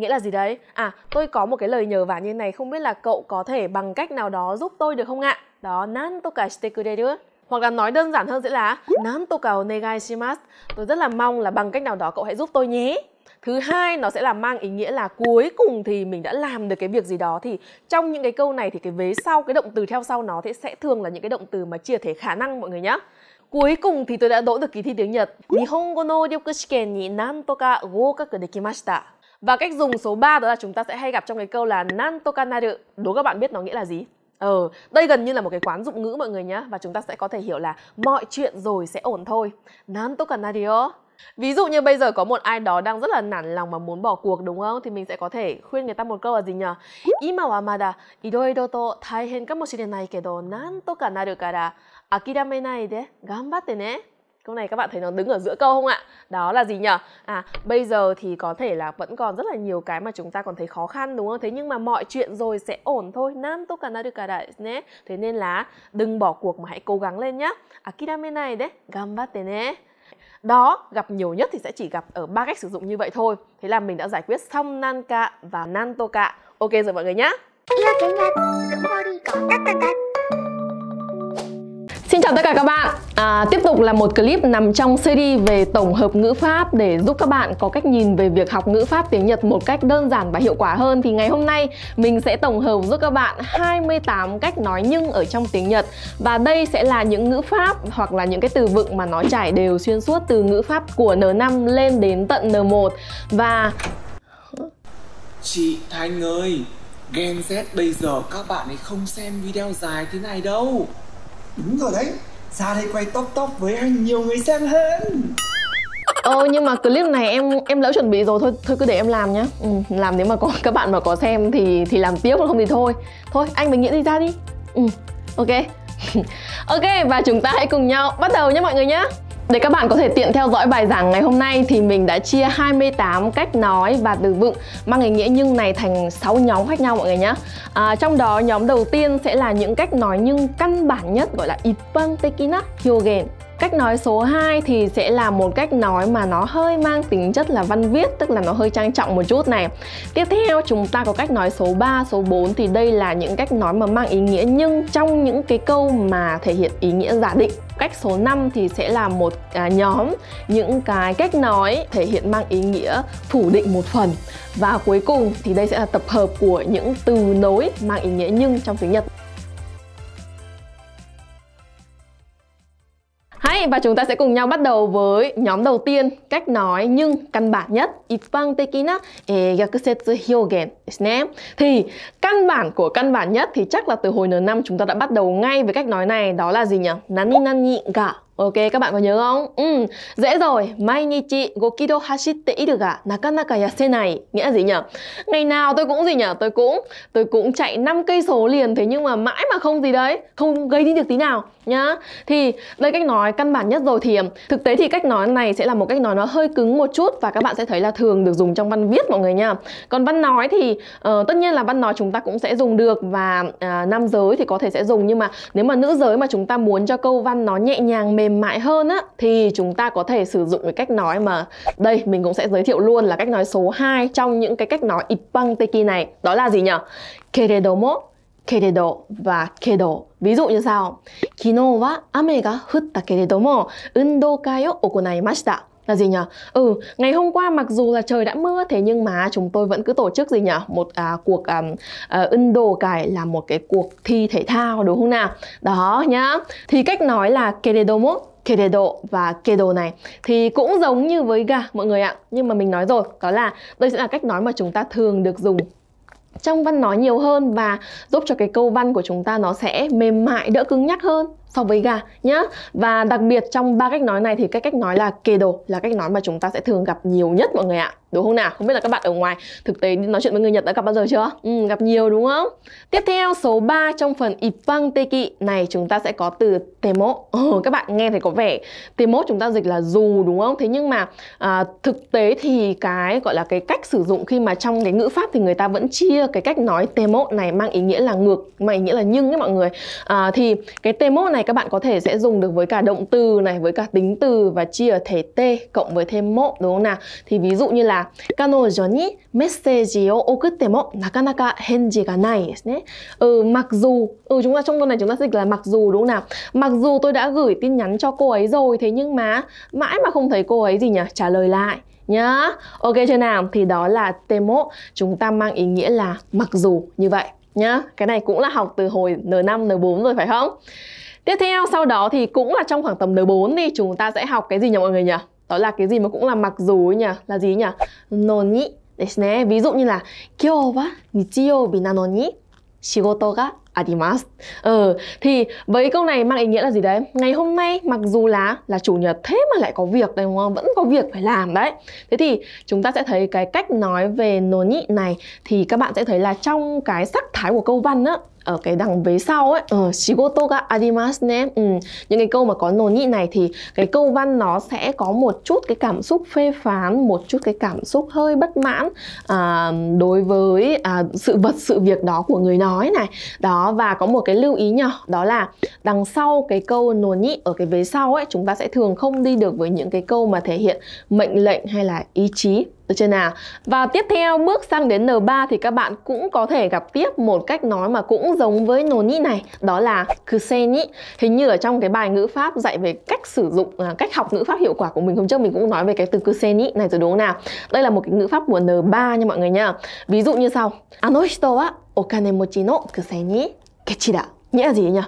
nghĩa là gì đấy à tôi có một cái lời nhờ vả như này không biết là cậu có thể bằng cách nào đó giúp tôi được không ạ đó nan to ka shite kureru hoặc là nói đơn giản hơn sẽ là nan to ka onegai shimasu tôi rất là mong là bằng cách nào đó cậu hãy giúp tôi nhé thứ hai nó sẽ là mang ý nghĩa là cuối cùng thì mình đã làm được cái việc gì đó thì trong những cái câu này thì cái vế sau cái động từ theo sau nó thì sẽ thường là những cái động từ mà chia thể khả năng mọi người nhé cuối cùng thì tôi đã đỗ được kỳ thi tiếng Nhật Nihongo no ryokushiken ni nan to ka gokaku dekimashita và cách dùng số 3 đó là chúng ta sẽ hay gặp trong cái câu là nan tokanaru. Đố các bạn biết nó nghĩa là gì? Ờ, đây gần như là một cái quán dụng ngữ mọi người nhá Và chúng ta sẽ có thể hiểu là mọi chuyện rồi sẽ ổn thôi Nan tokanaru Ví dụ như bây giờ có một ai đó đang rất là nản lòng và muốn bỏ cuộc đúng không? Thì mình sẽ có thể khuyên người ta một câu là gì nhỉ? Ima Câu này các bạn thấy nó đứng ở giữa câu không ạ? Đó là gì nhỉ? À, bây giờ thì có thể là vẫn còn rất là nhiều cái mà chúng ta còn thấy khó khăn đúng không? Thế nhưng mà mọi chuyện rồi sẽ ổn thôi. Nam To, cả được cả đại nhé. Thế nên là đừng bỏ cuộc mà hãy cố gắng lên nhé. Akidame này đấy, gambatte ne đó gặp nhiều nhất thì sẽ chỉ gặp ở ba cách sử dụng như vậy thôi thế là mình đã giải quyết xong Nanka và nan to ok rồi mọi người nhá. Xin chào tất cả các bạn à, Tiếp tục là một clip nằm trong series về tổng hợp ngữ pháp để giúp các bạn có cách nhìn về việc học ngữ pháp tiếng Nhật một cách đơn giản và hiệu quả hơn thì ngày hôm nay mình sẽ tổng hợp giúp các bạn 28 cách nói nhưng ở trong tiếng Nhật và đây sẽ là những ngữ pháp hoặc là những cái từ vựng mà nó trải đều xuyên suốt từ ngữ pháp của N5 lên đến tận N1 và Chị Thanh ơi, Gen Z bây giờ các bạn ấy không xem video dài thế này đâu Đúng rồi đấy Ra đây quay top top với nhiều người xem hơn Ồ ờ, nhưng mà clip này em em đã chuẩn bị rồi thôi thôi cứ để em làm nhá. Ừ, làm nếu mà có các bạn mà có xem thì thì làm tiếp còn không thì thôi. Thôi anh mình nghĩ đi ra đi. Ừ, ok. ok và chúng ta hãy cùng nhau bắt đầu nhé mọi người nhé. Để các bạn có thể tiện theo dõi bài giảng ngày hôm nay thì mình đã chia 28 cách nói và từ vựng mang ý nghĩa nhưng này thành 6 nhóm khác nhau mọi người nhé. À, trong đó nhóm đầu tiên sẽ là những cách nói nhưng căn bản nhất gọi là ippang Cách nói số 2 thì sẽ là một cách nói mà nó hơi mang tính chất là văn viết, tức là nó hơi trang trọng một chút này. Tiếp theo chúng ta có cách nói số 3, số 4 thì đây là những cách nói mà mang ý nghĩa nhưng trong những cái câu mà thể hiện ý nghĩa giả định. Cách số 5 thì sẽ là một à, nhóm những cái cách nói thể hiện mang ý nghĩa phủ định một phần. Và cuối cùng thì đây sẽ là tập hợp của những từ nối mang ý nghĩa nhưng trong tiếng Nhật. Hay và chúng ta sẽ cùng nhau bắt đầu với nhóm đầu tiên, cách nói nhưng căn bản nhất, 一般的な逆説表現ですね. Thì căn bản của căn bản nhất thì chắc là từ hồi N5 chúng ta đã bắt đầu ngay với cách nói này, đó là gì nhỉ? Nani nani ga Ok, các bạn có nhớ không? Ừ, dễ rồi. Mai nichi gokido hashitte iru ga nakanaka yasenai. Nghĩa gì nhỉ? Ngày nào tôi cũng gì nhỉ? Tôi cũng tôi cũng chạy 5 cây số liền thế nhưng mà mãi mà không gì đấy, không gây đi được tí nào nhá. Thì đây cách nói căn bản nhất rồi thì thực tế thì cách nói này sẽ là một cách nói nó hơi cứng một chút và các bạn sẽ thấy là thường được dùng trong văn viết mọi người nha. Còn văn nói thì uh, tất nhiên là văn nói chúng ta cũng sẽ dùng được và uh, nam giới thì có thể sẽ dùng nhưng mà nếu mà nữ giới mà chúng ta muốn cho câu văn nó nhẹ nhàng mềm mềm mại hơn á thì chúng ta có thể sử dụng cái cách nói mà đây mình cũng sẽ giới thiệu luôn là cách nói số 2 trong những cái cách nói ippang teki này. Đó là gì nhỉ? Keredomo, keredo và kedo. Ví dụ như sau. Kino wa ame ga futta keredomo, undoukai o okonaimashita là gì nhở ừ ngày hôm qua mặc dù là trời đã mưa thế nhưng mà chúng tôi vẫn cứ tổ chức gì nhở một à, cuộc à, à, ân đồ cải là một cái cuộc thi thể thao đúng không nào đó nhá thì cách nói là keredomo keredo và kedo này thì cũng giống như với ga mọi người ạ nhưng mà mình nói rồi đó là đây sẽ là cách nói mà chúng ta thường được dùng trong văn nói nhiều hơn và giúp cho cái câu văn của chúng ta nó sẽ mềm mại đỡ cứng nhắc hơn so với gà nhá. Và đặc biệt trong ba cách nói này thì cái cách nói là kê đồ là cách nói mà chúng ta sẽ thường gặp nhiều nhất mọi người ạ. Đúng không nào? Không biết là các bạn ở ngoài thực tế nói chuyện với người Nhật đã gặp bao giờ chưa? Ừ, gặp nhiều đúng không? Tiếp theo số 3 trong phần ipang teki này chúng ta sẽ có từ temo. Ừ, các bạn nghe thấy có vẻ temo chúng ta dịch là dù đúng không? Thế nhưng mà à, thực tế thì cái gọi là cái cách sử dụng khi mà trong cái ngữ pháp thì người ta vẫn chia cái cách nói temo này mang ý nghĩa là ngược, mang ý nghĩa là nhưng ấy mọi người. À, thì cái temo này này các bạn có thể sẽ dùng được với cả động từ này, với cả tính từ và chia ở thể t cộng với thêm mộ đúng không nào? Thì ví dụ như là kanojo ni message o okutte mo nakanaka henji ga nai đấy. Ừ mặc dù, ừ chúng ta trong câu này chúng ta dịch là mặc dù đúng không nào? Mặc dù tôi đã gửi tin nhắn cho cô ấy rồi thế nhưng mà mãi mà không thấy cô ấy gì nhỉ? Trả lời lại nhá. Ok chưa nào? Thì đó là temo chúng ta mang ý nghĩa là mặc dù như vậy nhá. Cái này cũng là học từ hồi N5 N4 rồi phải không? Tiếp theo sau đó thì cũng là trong khoảng tầm N4 thì chúng ta sẽ học cái gì nhỉ mọi người nhỉ? Đó là cái gì mà cũng là mặc dù ấy nhỉ? Là gì nhỉ? Noni ví dụ như là Shigoto ga 今日は日曜日なのに仕事があります。Ờ, thì với câu này mang ý nghĩa là gì đấy? Ngày hôm nay mặc dù là là chủ nhật thế mà lại có việc đấy đúng không? Vẫn có việc phải làm đấy. Thế thì chúng ta sẽ thấy cái cách nói về noni này thì các bạn sẽ thấy là trong cái sắc thái của câu văn á ở cái đằng vế sau ấy ờ shigoto ga arimasu ne ừ, những cái câu mà có nồn nhị này thì cái câu văn nó sẽ có một chút cái cảm xúc phê phán một chút cái cảm xúc hơi bất mãn à, đối với à, sự vật sự việc đó của người nói này đó và có một cái lưu ý nhỏ đó là đằng sau cái câu nồn nhị ở cái vế sau ấy chúng ta sẽ thường không đi được với những cái câu mà thể hiện mệnh lệnh hay là ý chí được chưa nào? Và tiếp theo bước sang đến N3 thì các bạn cũng có thể gặp tiếp một cách nói mà cũng giống với noni này Đó là kuseni Hình như ở trong cái bài ngữ pháp dạy về cách sử dụng, à, cách học ngữ pháp hiệu quả của mình hôm trước Mình cũng nói về cái từ kuseni này rồi đúng không nào? Đây là một cái ngữ pháp của N3 nha mọi người nha Ví dụ như sau Ano hito wa okane mochi no kuseni kechi da Nghĩa là gì nhỉ?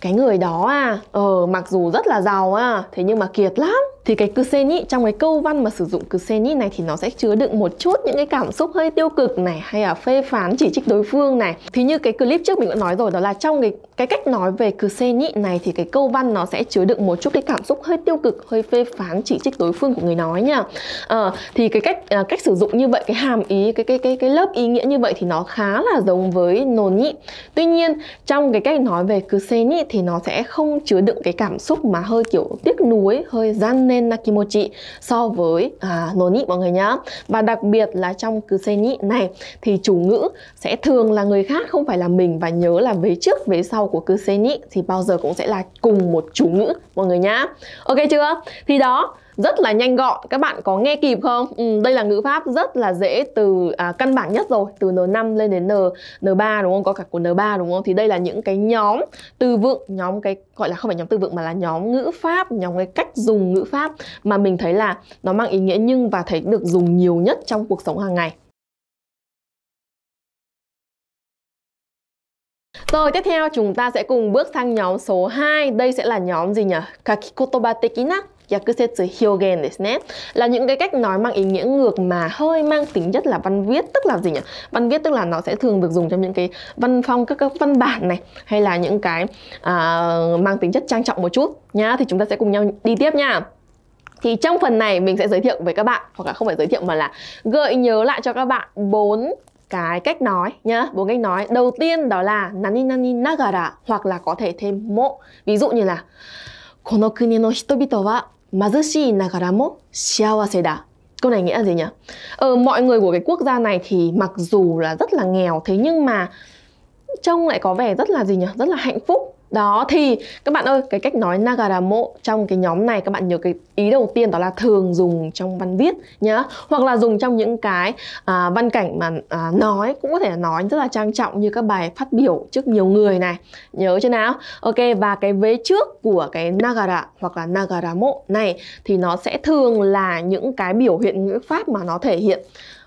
Cái người đó à, ờ, mặc dù rất là giàu à, thế nhưng mà kiệt lắm thì cái kuseni trong cái câu văn mà sử dụng kuseni này thì nó sẽ chứa đựng một chút những cái cảm xúc hơi tiêu cực này hay là phê phán chỉ trích đối phương này thì như cái clip trước mình đã nói rồi đó là trong cái cái cách nói về kuseni này thì cái câu văn nó sẽ chứa đựng một chút cái cảm xúc hơi tiêu cực hơi phê phán chỉ trích đối phương của người nói nha à, thì cái cách à, cách sử dụng như vậy cái hàm ý cái cái cái cái lớp ý nghĩa như vậy thì nó khá là giống với nồn nhị tuy nhiên trong cái cách nói về kuseni thì nó sẽ không chứa đựng cái cảm xúc mà hơi kiểu tiếc nuối hơi gian nên na kimochi so với à, noni mọi người nhá. Và đặc biệt là trong kuseni này thì chủ ngữ sẽ thường là người khác không phải là mình và nhớ là vế trước vế sau của kuseni thì bao giờ cũng sẽ là cùng một chủ ngữ mọi người nhá. Ok chưa? Thì đó rất là nhanh gọn các bạn có nghe kịp không ừ, đây là ngữ pháp rất là dễ từ à, căn bản nhất rồi từ n5 lên đến n n3 đúng không có cả của n3 đúng không thì đây là những cái nhóm từ vựng nhóm cái gọi là không phải nhóm từ vựng mà là nhóm ngữ pháp nhóm cái cách dùng ngữ pháp mà mình thấy là nó mang ý nghĩa nhưng và thấy được dùng nhiều nhất trong cuộc sống hàng ngày Rồi tiếp theo chúng ta sẽ cùng bước sang nhóm số 2 Đây sẽ là nhóm gì nhỉ? Kakikotoba tekina Yakusetsu Hyogen là những cái cách nói mang ý nghĩa ngược mà hơi mang tính chất là văn viết tức là gì nhỉ văn viết tức là nó sẽ thường được dùng trong những cái văn phong các, các văn bản này hay là những cái à, mang tính chất trang trọng một chút nhá thì chúng ta sẽ cùng nhau đi tiếp nha thì trong phần này mình sẽ giới thiệu với các bạn hoặc là không phải giới thiệu mà là gợi nhớ lại cho các bạn bốn cái cách nói nhá bốn cách nói đầu tiên đó là nani nani nagara hoặc là có thể thêm mộ ví dụ như là この国の人々は Mazushi nagaramo shiawase da. Câu này nghĩa là gì nhỉ? Ờ, mọi người của cái quốc gia này thì mặc dù là rất là nghèo thế nhưng mà trông lại có vẻ rất là gì nhỉ? Rất là hạnh phúc đó thì các bạn ơi cái cách nói nagaramo trong cái nhóm này các bạn nhớ cái ý đầu tiên đó là thường dùng trong văn viết nhá hoặc là dùng trong những cái à, văn cảnh mà à, nói cũng có thể là nói rất là trang trọng như các bài phát biểu trước nhiều người này nhớ chưa nào ok và cái vế trước của cái nagara hoặc là nagaramo này thì nó sẽ thường là những cái biểu hiện ngữ pháp mà nó thể hiện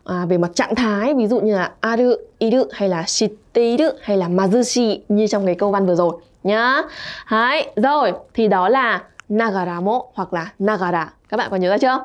à, về mặt trạng thái ví dụ như là aru iru hay là shiteru hay là mazushi như trong cái câu văn vừa rồi nhá. Hai rồi thì đó là nagaramo hoặc là nagara. Các bạn có nhớ ra chưa?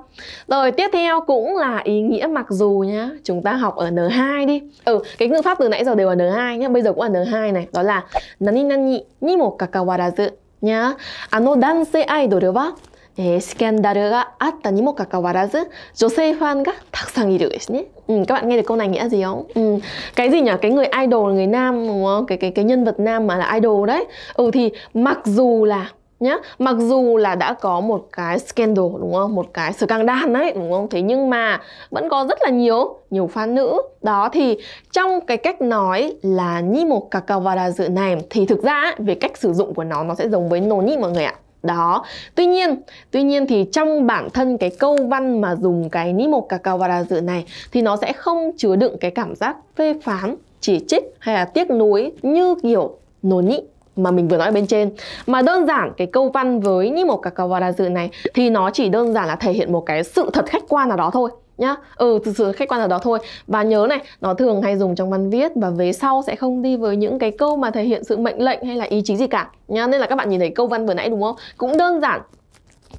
Rồi tiếp theo cũng là ý nghĩa mặc dù nhá. Chúng ta học ở N2 đi. Ừ, cái ngữ pháp từ nãy giờ đều ở N2 nhá. Bây giờ cũng ở N2 này, đó là nani nani ni mo kakawarazu nhá. Ano danse idol wa えー、スキャンダルがあったにもかかわらず女性ファンがたくさんいるですね。Ừ, các bạn nghe được câu này nghĩa gì không? Ừ, cái gì nhỉ? Cái người idol người nam đúng không? Cái cái cái nhân vật nam mà là idol đấy. Ừ thì mặc dù là nhá, mặc dù là đã có một cái scandal đúng không? Một cái sự scandal đấy đúng không? Thế nhưng mà vẫn có rất là nhiều nhiều fan nữ. Đó thì trong cái cách nói là ni một kakawara dự này thì thực ra về cách sử dụng của nó nó sẽ giống với noni mọi người ạ đó tuy nhiên tuy nhiên thì trong bản thân cái câu văn mà dùng cái ni một kakawara dự này thì nó sẽ không chứa đựng cái cảm giác phê phán chỉ trích hay là tiếc nuối như kiểu noni mà mình vừa nói ở bên trên mà đơn giản cái câu văn với ni một kakawara dự này thì nó chỉ đơn giản là thể hiện một cái sự thật khách quan nào đó thôi nhá ừ từ sự khách quan ở đó thôi và nhớ này nó thường hay dùng trong văn viết và về sau sẽ không đi với những cái câu mà thể hiện sự mệnh lệnh hay là ý chí gì cả nhá nên là các bạn nhìn thấy câu văn vừa nãy đúng không cũng đơn giản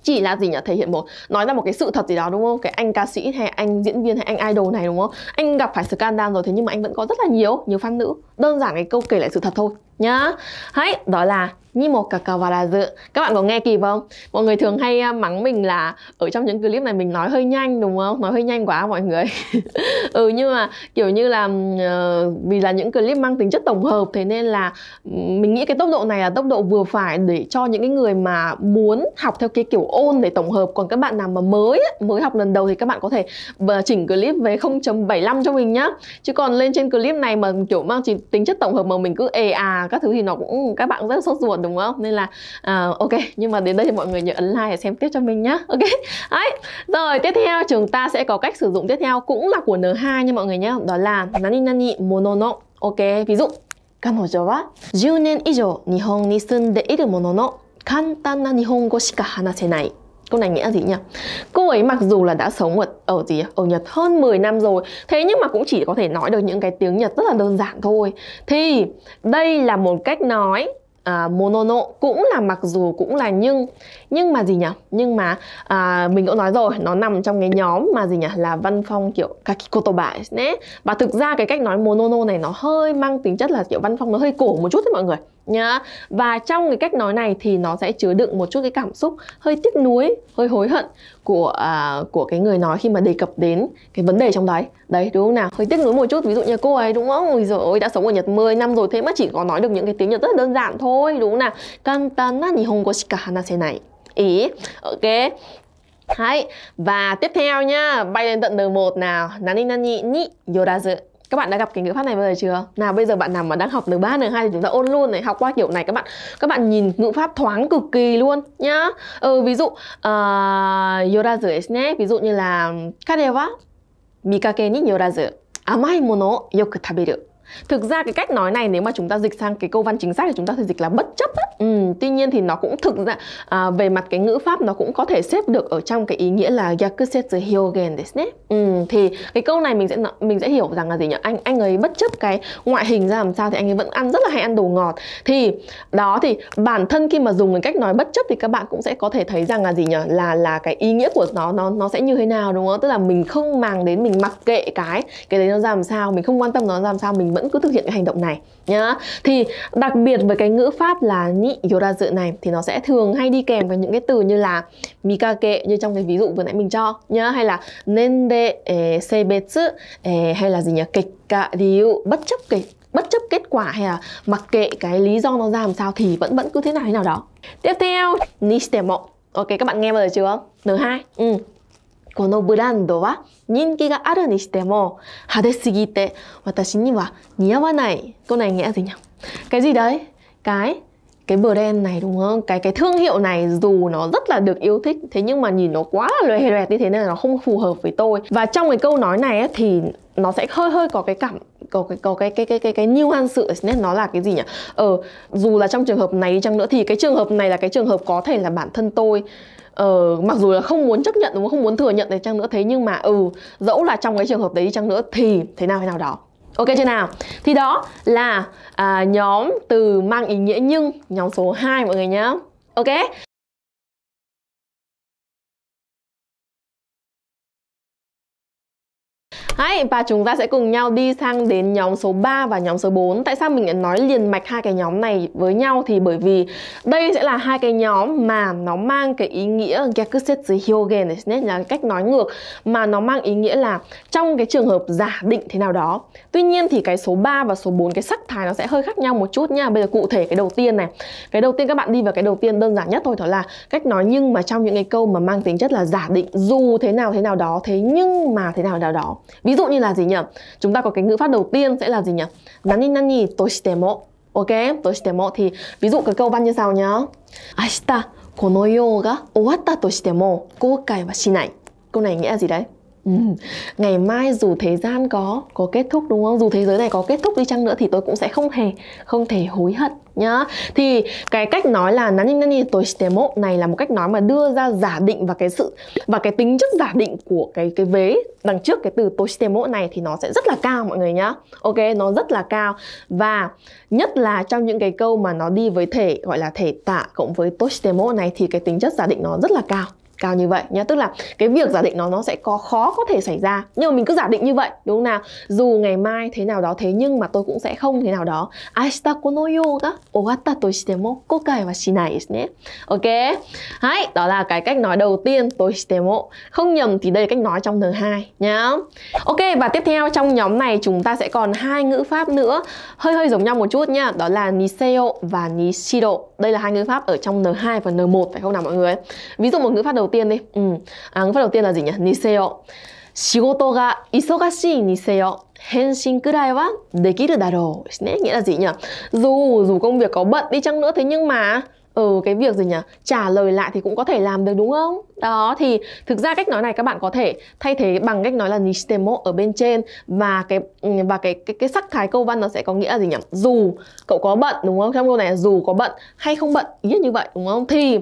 chỉ là gì nhỉ thể hiện một nói ra một cái sự thật gì đó đúng không cái anh ca sĩ hay anh diễn viên hay anh idol này đúng không anh gặp phải scandal rồi thế nhưng mà anh vẫn có rất là nhiều nhiều fan nữ đơn giản cái câu kể lại sự thật thôi nhá hãy đó là như một cà cà và là dự các bạn có nghe kịp không mọi người thường hay mắng mình là ở trong những clip này mình nói hơi nhanh đúng không nói hơi nhanh quá mọi người ừ nhưng mà kiểu như là ờ, vì là những clip mang tính chất tổng hợp thế nên là mình nghĩ cái tốc độ này là tốc độ vừa phải để cho những cái người mà muốn học theo cái kiểu ôn để tổng hợp còn các bạn nào mà mới mới học lần đầu thì các bạn có thể ờ, chỉnh clip về 0.75 cho mình nhá chứ còn lên trên clip này mà kiểu mang chỉ tính chất tổng hợp mà mình cứ ê à các thứ thì nó cũng các bạn rất là sốt ruột đúng không nên là uh, ok nhưng mà đến đây thì mọi người nhớ ấn like để xem tiếp cho mình nhá ok đấy rồi tiếp theo chúng ta sẽ có cách sử dụng tiếp theo cũng là của N2 nha mọi người nhá đó là nani nani monono ok ví dụ 彼女は10年以上日本に住んでいるものの簡単な日本語しか話せない Câu này nghĩa là gì nhỉ? Cô ấy mặc dù là đã sống ở, ở gì ở Nhật hơn 10 năm rồi Thế nhưng mà cũng chỉ có thể nói được những cái tiếng Nhật rất là đơn giản thôi Thì đây là một cách nói à, monono cũng là mặc dù cũng là nhưng nhưng mà gì nhỉ nhưng mà à, mình cũng nói rồi nó nằm trong cái nhóm mà gì nhỉ là văn phong kiểu kakikotoba nhé và thực ra cái cách nói monono này nó hơi mang tính chất là kiểu văn phong nó hơi cổ một chút đấy mọi người nhá. Và trong cái cách nói này thì nó sẽ chứa đựng một chút cái cảm xúc hơi tiếc nuối, hơi hối hận của uh, của cái người nói khi mà đề cập đến cái vấn đề trong đấy. Đấy đúng không nào? Hơi tiếc nuối một chút, ví dụ như cô ấy đúng không? Ôi giời ơi đã sống ở Nhật 10 năm rồi thế mà chỉ có nói được những cái tiếng Nhật rất đơn giản thôi, đúng không nào? Kantana nihongo shika hanase nai. Ý. Ok. hãy Và tiếp theo nhá, bay lên tận n một nào. Nani nani ni yorazu các bạn đã gặp cái ngữ pháp này bao giờ chưa nào bây giờ bạn nào mà đang học từ ba n hai thì chúng ta ôn luôn này học qua kiểu này các bạn các bạn nhìn ngữ pháp thoáng cực kỳ luôn nhá ừ ví dụ uh, ờ, yorazu ne ví dụ như là kare wa mikake ni yorazu amai mono yoku taberu thực ra cái cách nói này nếu mà chúng ta dịch sang cái câu văn chính xác thì chúng ta sẽ dịch là bất chấp á. Ừ, tuy nhiên thì nó cũng thực ra à, về mặt cái ngữ pháp nó cũng có thể xếp được ở trong cái ý nghĩa là yakusetsu hyogen desu um, thì cái câu này mình sẽ mình sẽ hiểu rằng là gì nhỉ? Anh anh ấy bất chấp cái ngoại hình ra làm sao thì anh ấy vẫn ăn rất là hay ăn đồ ngọt. Thì đó thì bản thân khi mà dùng cái cách nói bất chấp thì các bạn cũng sẽ có thể thấy rằng là gì nhỉ? Là là cái ý nghĩa của nó nó nó sẽ như thế nào đúng không? Tức là mình không màng đến mình mặc kệ cái cái đấy nó ra làm sao, mình không quan tâm nó ra làm sao, mình vẫn cứ thực hiện cái hành động này nhá. Thì đặc biệt với cái ngữ pháp là nhị yếu ra dự này thì nó sẽ thường hay đi kèm với những cái từ như là mikake như trong cái ví dụ vừa nãy mình cho nhá hay là nende de sebetsu e", hay là gì nhỉ kịch cả điều bất chấp cái bất chấp kết quả hay là mặc kệ cái lý do nó ra làm sao thì vẫn vẫn cứ thế nào thế nào đó tiếp theo nishitemo ok các bạn nghe bao giờ chưa n 2 ừ このブランドは人気があるにしても派手すぎて私には似合わない。câu này nghĩa gì nhỉ? Cái gì đấy? Cái cái brand này đúng không cái cái thương hiệu này dù nó rất là được yêu thích thế nhưng mà nhìn nó quá là lòe loẹt như thế nên là nó không phù hợp với tôi và trong cái câu nói này ấy, thì nó sẽ hơi hơi có cái cảm có cái có cái cái cái cái cái nuance sự nên nó là cái gì nhỉ ờ dù là trong trường hợp này chăng nữa thì cái trường hợp này là cái trường hợp có thể là bản thân tôi ờ mặc dù là không muốn chấp nhận đúng không không muốn thừa nhận đấy chăng nữa thế nhưng mà ừ dẫu là trong cái trường hợp đấy chăng nữa thì thế nào thế nào đó Ok chưa nào? Thì đó là à, nhóm từ mang ý nghĩa nhưng nhóm số 2 mọi người nhé. Ok? Đấy, và chúng ta sẽ cùng nhau đi sang đến nhóm số 3 và nhóm số 4 Tại sao mình nói liền mạch hai cái nhóm này với nhau thì bởi vì đây sẽ là hai cái nhóm mà nó mang cái ý nghĩa Gyakusetsu Hyogen là cách nói ngược mà nó mang ý nghĩa là trong cái trường hợp giả định thế nào đó Tuy nhiên thì cái số 3 và số 4 cái sắc thái nó sẽ hơi khác nhau một chút nha Bây giờ cụ thể cái đầu tiên này Cái đầu tiên các bạn đi vào cái đầu tiên đơn giản nhất thôi đó là cách nói nhưng mà trong những cái câu mà mang tính chất là giả định dù thế nào thế nào đó thế nhưng mà thế nào nào đó Ví dụ như là gì nhỉ? Chúng ta có cái ngữ pháp đầu tiên sẽ là gì nhỉ? Nani nani toshitemo. Ok, toshitemo thì ví dụ cái câu văn như sau nhá. Ashita kono yo ga owatta toshitemo koukai wa shinai. Câu này nghĩa gì đấy? Ừ. ngày mai dù thế gian có có kết thúc đúng không dù thế giới này có kết thúc đi chăng nữa thì tôi cũng sẽ không hề không thể hối hận nhá thì cái cách nói là nani nani tôi sẽ mốt này là một cách nói mà đưa ra giả định và cái sự và cái tính chất giả định của cái cái vế đằng trước cái từ tôi sẽ mốt này thì nó sẽ rất là cao mọi người nhá ok nó rất là cao và nhất là trong những cái câu mà nó đi với thể gọi là thể tạ cộng với tôi sẽ mốt này thì cái tính chất giả định nó rất là cao cao như vậy nhá tức là cái việc giả định nó nó sẽ có khó có thể xảy ra nhưng mà mình cứ giả định như vậy đúng không nào dù ngày mai thế nào đó thế nhưng mà tôi cũng sẽ không thế nào đó Ashita kono yo ga owatta to kokai wa shinai desu ne ok Đấy, đó là cái cách nói đầu tiên tôi shitemo không nhầm thì đây là cách nói trong n hai nhá ok và tiếp theo trong nhóm này chúng ta sẽ còn hai ngữ pháp nữa hơi hơi giống nhau một chút nhá đó là niseo và nishiro đây là hai ngữ pháp ở trong N2 và N1 phải không nào mọi người ví dụ một ngữ pháp đầu tiên đi. Ừ. À, ngữ pháp đầu tiên là gì nhỉ? Niseo. 仕事が忙しいにせよ。返信くらいはできるだろう。ですね. Nghĩa là gì nhỉ? Dù dù công việc có bận đi chăng nữa thế nhưng mà ừ cái việc gì nhỉ trả lời lại thì cũng có thể làm được đúng không đó thì thực ra cách nói này các bạn có thể thay thế bằng cách nói là nishitemo ở bên trên và cái ừ, và cái cái, cái sắc thái câu văn nó sẽ có nghĩa là gì nhỉ dù cậu có bận đúng không trong câu này là dù có bận hay không bận ý như vậy đúng không thì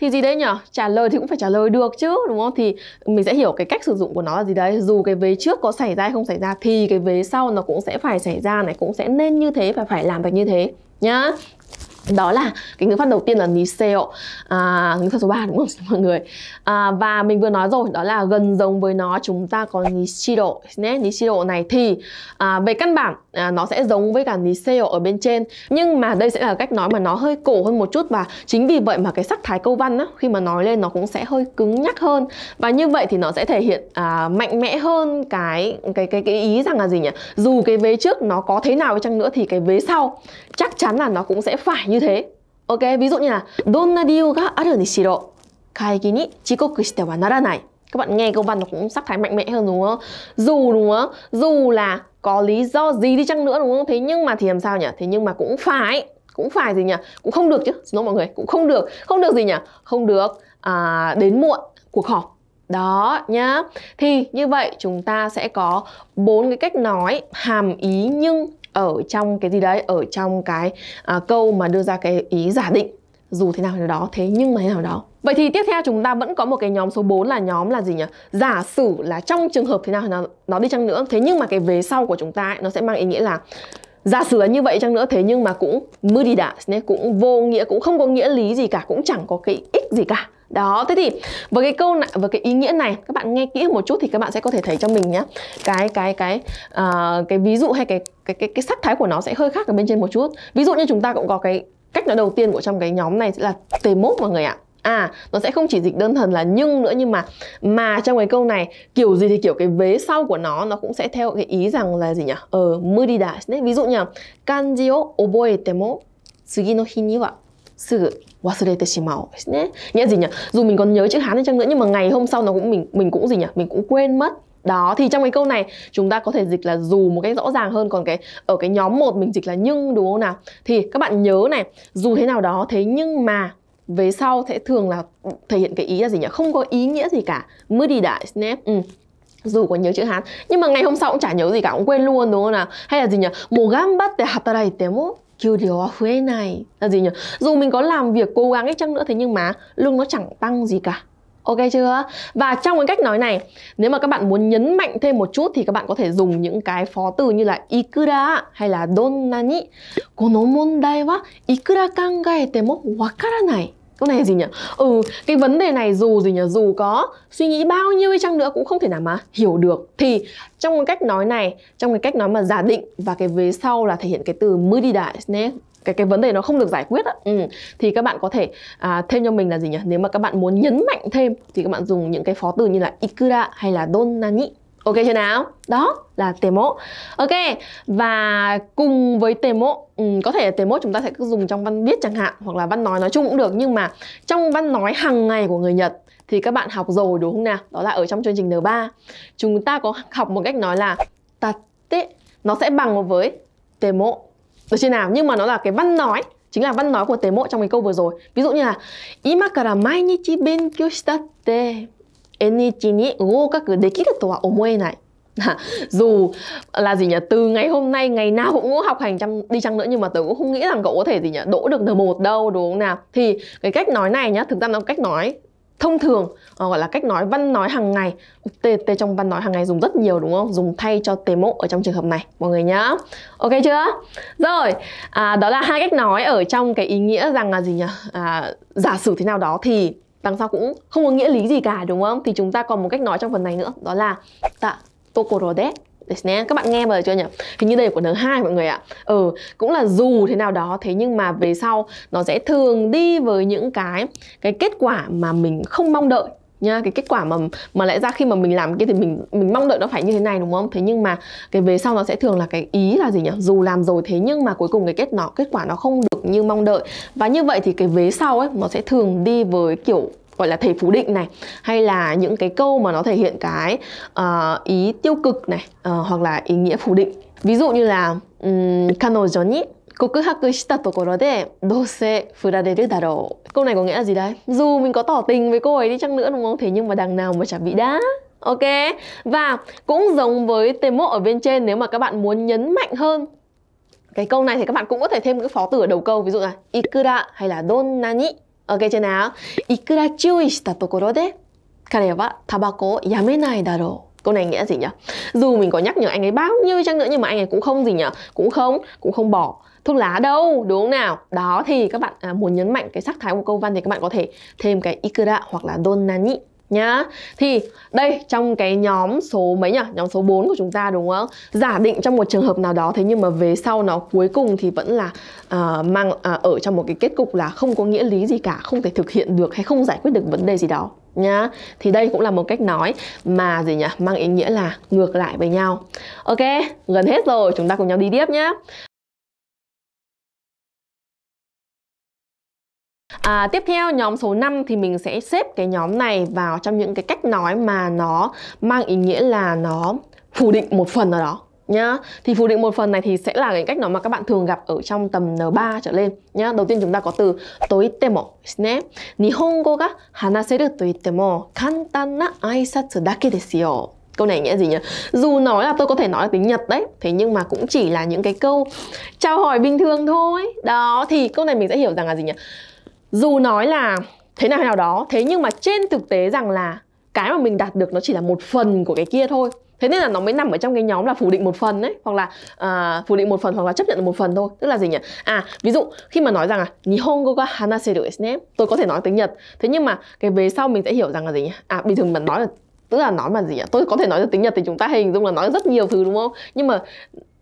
thì gì đấy nhỉ trả lời thì cũng phải trả lời được chứ đúng không thì mình sẽ hiểu cái cách sử dụng của nó là gì đấy dù cái vế trước có xảy ra hay không xảy ra thì cái vế sau nó cũng sẽ phải xảy ra này cũng sẽ nên như thế và phải làm được như thế nhá đó là cái ngữ pháp đầu tiên là niseo à, ngữ pháp số 3 đúng không mọi người à, và mình vừa nói rồi đó là gần giống với nó chúng ta có nishido nhé nishido này thì à, về căn bản à, nó sẽ giống với cả niseo ở bên trên nhưng mà đây sẽ là cách nói mà nó hơi cổ hơn một chút và chính vì vậy mà cái sắc thái câu văn á, khi mà nói lên nó cũng sẽ hơi cứng nhắc hơn và như vậy thì nó sẽ thể hiện à, mạnh mẽ hơn cái cái cái cái ý rằng là gì nhỉ dù cái vế trước nó có thế nào chăng nữa thì cái vế sau chắc chắn là nó cũng sẽ phải như thế. Ok, ví dụ như là Các bạn nghe câu văn nó cũng sắc thái mạnh mẽ hơn đúng không? Dù đúng không? Dù là có lý do gì đi chăng nữa đúng không? Thế nhưng mà thì làm sao nhỉ? Thế nhưng mà cũng phải cũng phải gì nhỉ? Cũng không được chứ, đúng không mọi người? Cũng không được, không được gì nhỉ? Không được à, đến muộn cuộc họp. Đó nhá. Thì như vậy chúng ta sẽ có bốn cái cách nói hàm ý nhưng ở trong cái gì đấy ở trong cái à, câu mà đưa ra cái ý giả định dù thế nào thế đó thế nhưng mà thế nào đó Vậy thì tiếp theo chúng ta vẫn có một cái nhóm số 4 là nhóm là gì nhỉ? Giả sử là trong trường hợp thế nào nó, nó đi chăng nữa Thế nhưng mà cái về sau của chúng ta ấy, nó sẽ mang ý nghĩa là Giả sử là như vậy chăng nữa thế nhưng mà cũng mưu đi đã Cũng vô nghĩa, cũng không có nghĩa lý gì cả Cũng chẳng có cái ích gì cả đó thế thì với cái câu này với cái ý nghĩa này các bạn nghe kỹ một chút thì các bạn sẽ có thể thấy cho mình nhé cái cái cái uh, cái ví dụ hay cái cái cái cái sắc thái của nó sẽ hơi khác ở bên trên một chút ví dụ như chúng ta cũng có cái cách nói đầu tiên của trong cái nhóm này sẽ là tề mốt mọi người ạ À, nó sẽ không chỉ dịch đơn thuần là nhưng nữa nhưng mà mà trong cái câu này kiểu gì thì kiểu cái vế sau của nó nó cũng sẽ theo cái ý rằng là gì nhỉ? Ờ, đi đấy. Ví dụ nhỉ, kanji o oboete mo tsugi no hi ni wa sugu nhé Nghĩa gì nhỉ? Dù mình còn nhớ chữ Hán đi chăng nữa nhưng mà ngày hôm sau nó cũng mình mình cũng gì nhỉ? Mình cũng quên mất. Đó thì trong cái câu này chúng ta có thể dịch là dù một cách rõ ràng hơn còn cái ở cái nhóm một mình dịch là nhưng đúng không nào? Thì các bạn nhớ này, dù thế nào đó thế nhưng mà về sau sẽ thường là thể hiện cái ý là gì nhỉ? Không có ý nghĩa gì cả. Mới đi đại nhé Ừ dù có nhớ chữ Hán nhưng mà ngày hôm sau cũng chả nhớ gì cả cũng quên luôn đúng không nào hay là gì nhỉ một gam bắt để hataraite mo kiểu điều ở Huế này là gì nhỉ? Dù mình có làm việc cố gắng hết chăng nữa thế nhưng mà lương nó chẳng tăng gì cả. Ok chưa? Và trong cái cách nói này, nếu mà các bạn muốn nhấn mạnh thêm một chút thì các bạn có thể dùng những cái phó từ như là ikura hay là donnani. Kono mondai wa ikura kangaete mo wakaranai cái này gì nhỉ ừ cái vấn đề này dù gì nhỉ dù có suy nghĩ bao nhiêu đi chăng nữa cũng không thể nào mà hiểu được thì trong cái cách nói này trong cái cách nói mà giả định và cái vế sau là thể hiện cái từ mới đi đại ne cái cái vấn đề nó không được giải quyết á. Ừ. thì các bạn có thể à, thêm cho mình là gì nhỉ nếu mà các bạn muốn nhấn mạnh thêm thì các bạn dùng những cái phó từ như là ikura hay là donnani Ok chưa nào? Đó là tề mộ. Ok, và cùng với tề mộ, um, có thể là tề mộ chúng ta sẽ dùng trong văn viết chẳng hạn hoặc là văn nói nói chung cũng được nhưng mà trong văn nói hàng ngày của người Nhật thì các bạn học rồi đúng không nào? Đó là ở trong chương trình N3. Chúng ta có học một cách nói là tatte nó sẽ bằng với tề mộ. Được chưa nào? Nhưng mà nó là cái văn nói chính là văn nói của tế mộ trong cái câu vừa rồi. Ví dụ như là imakara mainichi benkyou shitatte N1 に合格できるとは思えない dù là gì nhỉ từ ngày hôm nay ngày nào cũng học hành chăm đi chăng nữa nhưng mà tớ cũng không nghĩ rằng cậu có thể gì nhỉ đỗ được N1 đâu đúng không nào thì cái cách nói này nhá thực ra nó cách nói thông thường ờ, gọi là cách nói văn nói hàng ngày t t trong văn nói hàng ngày dùng rất nhiều đúng không dùng thay cho tề mộ ở trong trường hợp này mọi người nhá ok chưa rồi à, đó là hai cách nói ở trong cái ý nghĩa rằng là gì nhỉ à, giả sử thế nào đó thì đằng sau cũng không có nghĩa lý gì cả đúng không? Thì chúng ta còn một cách nói trong phần này nữa đó là tạ tokoro de ですね. Các bạn nghe bao chưa nhỉ? Hình như đây là của tháng 2 mọi người ạ. Ừ, cũng là dù thế nào đó thế nhưng mà về sau nó sẽ thường đi với những cái cái kết quả mà mình không mong đợi nha cái kết quả mà mà lẽ ra khi mà mình làm kia thì mình mình mong đợi nó phải như thế này đúng không thế nhưng mà cái về sau nó sẽ thường là cái ý là gì nhỉ dù làm rồi thế nhưng mà cuối cùng cái kết nó kết quả nó không được như mong đợi và như vậy thì cái vế sau ấy nó sẽ thường đi với kiểu gọi là thể phủ định này hay là những cái câu mà nó thể hiện cái uh, ý tiêu cực này uh, hoặc là ý nghĩa phủ định ví dụ như là um, 彼女に cứ cứ hắc 告白したところでどうせ振られるだろう Câu này có nghĩa là gì đấy? Dù mình có tỏ tình với cô ấy đi chăng nữa đúng không? Thế nhưng mà đằng nào mà chẳng bị đá Ok, và cũng giống với tề mộ ở bên trên nếu mà các bạn muốn nhấn mạnh hơn cái câu này thì các bạn cũng có thể thêm cái phó từ ở đầu câu ví dụ là ikura hay là donnani ok chưa nào ikura chui shita tokoro de kare wa tabako yamenai daro câu này nghĩa gì nhỉ dù mình có nhắc nhở anh ấy bao nhiêu chăng nữa nhưng mà anh ấy cũng không gì nhỉ cũng không cũng không bỏ thuốc lá đâu đúng không nào đó thì các bạn à, muốn nhấn mạnh cái sắc thái của câu văn thì các bạn có thể thêm cái ikura hoặc là donnani nhá thì đây trong cái nhóm số mấy nhỉ nhóm số 4 của chúng ta đúng không giả định trong một trường hợp nào đó thế nhưng mà về sau nó cuối cùng thì vẫn là uh, mang uh, ở trong một cái kết cục là không có nghĩa lý gì cả không thể thực hiện được hay không giải quyết được vấn đề gì đó nhá thì đây cũng là một cách nói mà gì nhỉ mang ý nghĩa là ngược lại với nhau ok gần hết rồi chúng ta cùng nhau đi tiếp nhá à, tiếp theo nhóm số 5 thì mình sẽ xếp cái nhóm này vào trong những cái cách nói mà nó mang ý nghĩa là nó phủ định một phần nào đó nhá thì phủ định một phần này thì sẽ là cái cách nói mà các bạn thường gặp ở trong tầm N3 trở lên nhá đầu tiên chúng ta có từ toitemo ですね日本語が話せると言っても簡単な挨拶だけですよ câu này nghĩa gì nhỉ dù nói là tôi có thể nói là tiếng nhật đấy thế nhưng mà cũng chỉ là những cái câu chào hỏi bình thường thôi đó thì câu này mình sẽ hiểu rằng là gì nhỉ dù nói là thế nào nào đó thế nhưng mà trên thực tế rằng là cái mà mình đạt được nó chỉ là một phần của cái kia thôi thế nên là nó mới nằm ở trong cái nhóm là phủ định một phần đấy hoặc là uh, phủ định một phần hoặc là chấp nhận một phần thôi tức là gì nhỉ à ví dụ khi mà nói rằng là Nihongo ga hanaseru desu tôi có thể nói tiếng Nhật thế nhưng mà cái về sau mình sẽ hiểu rằng là gì nhỉ à bình thường mình nói là tức là nói mà gì nhỉ tôi có thể nói được tiếng Nhật thì chúng ta hình dung là nói rất nhiều thứ đúng không nhưng mà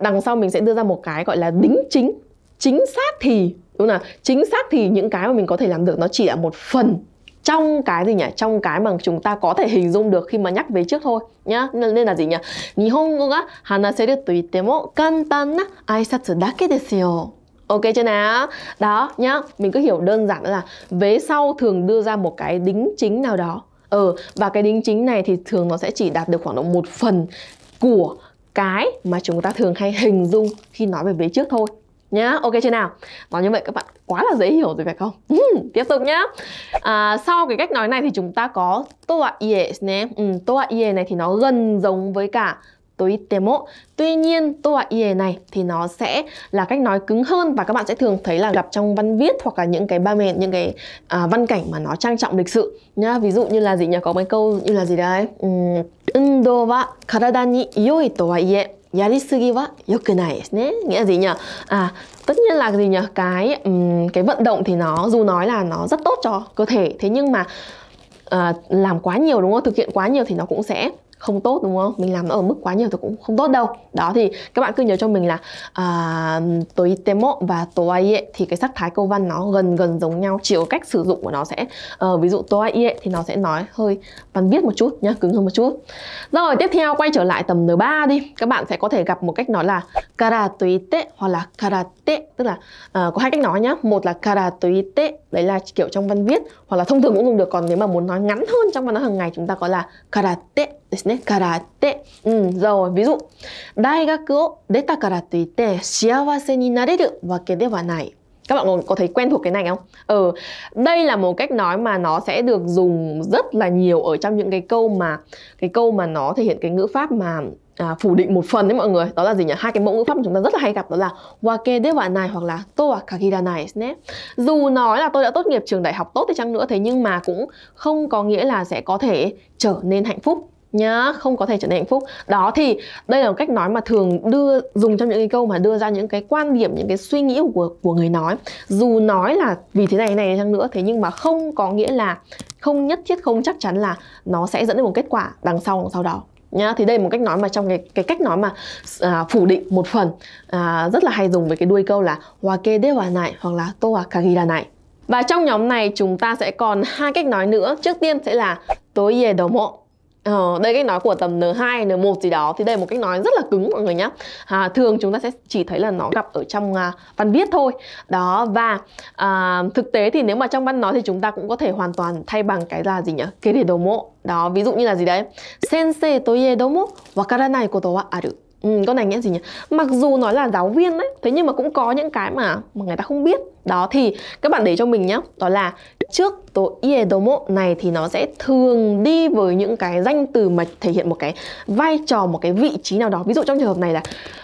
đằng sau mình sẽ đưa ra một cái gọi là đính chính chính xác thì đúng là chính xác thì những cái mà mình có thể làm được nó chỉ là một phần trong cái gì nhỉ trong cái mà chúng ta có thể hình dung được khi mà nhắc về trước thôi nhá nên là gì nhỉ Nihongo ga hanaseru to kantan na yo Ok chưa nào? Đó nhá, mình cứ hiểu đơn giản là vế sau thường đưa ra một cái đính chính nào đó. Ờ, và cái đính chính này thì thường nó sẽ chỉ đạt được khoảng độ một phần của cái mà chúng ta thường hay hình dung khi nói về vế trước thôi nhá ok chưa nào nói như vậy các bạn quá là dễ hiểu rồi phải không ừ, tiếp tục nhá à, sau cái cách nói này thì chúng ta có toa ie nè ừ, toa ie này thì nó gần giống với cả tối temo tuy nhiên toa ie này thì nó sẽ là cách nói cứng hơn và các bạn sẽ thường thấy là gặp trong văn viết hoặc là những cái ba mẹ những cái à, văn cảnh mà nó trang trọng lịch sự nhá ví dụ như là gì nhỉ có mấy câu như là gì đấy ừ, Indo wa karada ie やりすぎは良くないですね nghĩa nghĩa gì nhỉ à tất nhiên là gì nhỉ cái um, cái vận động thì nó dù nói là nó rất tốt cho cơ thể thế nhưng mà uh, làm quá nhiều đúng không thực hiện quá nhiều thì nó cũng sẽ không tốt đúng không mình làm nó ở mức quá nhiều thì cũng không tốt đâu đó thì các bạn cứ nhớ cho mình là uh, à, temo và toaie thì cái sắc thái câu văn nó gần gần giống nhau chiều cách sử dụng của nó sẽ uh, ví dụ toaie thì nó sẽ nói hơi văn viết một chút nhá cứng hơn một chút rồi tiếp theo quay trở lại tầm N3 đi các bạn sẽ có thể gặp một cách nói là kara toite hoặc là karate tức là uh, có hai cách nói nhá một là kara toite đấy là kiểu trong văn viết hoặc là thông thường cũng dùng được còn nếu mà muốn nói ngắn hơn trong văn nói hàng ngày chúng ta có là karate ですねからあって、うん、そう、ví bạn có thấy quen thuộc cái này không? Ừ, đây là một cách nói mà nó sẽ được dùng rất là nhiều ở trong những cái câu mà cái câu mà nó thể hiện cái ngữ pháp mà à, phủ định một phần đấy mọi người đó là gì nhỉ hai cái mẫu ngữ pháp mà chúng ta rất là hay gặp đó là wake de wa này hoặc là to wa kakira này nhé dù nói là tôi đã tốt nghiệp trường đại học tốt thì chăng nữa thế nhưng mà cũng không có nghĩa là sẽ có thể trở nên hạnh phúc nhá không có thể trở nên hạnh phúc đó thì đây là một cách nói mà thường đưa dùng trong những cái câu mà đưa ra những cái quan điểm những cái suy nghĩ của của người nói dù nói là vì thế này này chăng nữa thế nhưng mà không có nghĩa là không nhất thiết không chắc chắn là nó sẽ dẫn đến một kết quả đằng sau đằng sau đó nhá thì đây là một cách nói mà trong cái cái cách nói mà à, phủ định một phần à, rất là hay dùng với cái đuôi câu là hoa kê de wa này hoặc là to wa kagira này và trong nhóm này chúng ta sẽ còn hai cách nói nữa trước tiên sẽ là tối về đầu domo Ờ, đây cách nói của tầm N2, N1 gì đó thì đây là một cách nói rất là cứng mọi người nhé à, Thường chúng ta sẽ chỉ thấy là nó gặp ở trong à, văn viết thôi Đó và à, thực tế thì nếu mà trong văn nói thì chúng ta cũng có thể hoàn toàn thay bằng cái là gì nhỉ? Kế để đầu mộ Đó ví dụ như là gì đấy Sensei toye domo wakaranai koto wa aru Ừ, con này nghĩa gì nhỉ? Mặc dù nói là giáo viên đấy Thế nhưng mà cũng có những cái mà, mà người ta không biết Đó thì các bạn để cho mình nhé Đó là trước tô iedomo này thì nó sẽ thường đi với những cái danh từ mà thể hiện một cái vai trò một cái vị trí nào đó ví dụ trong trường hợp này là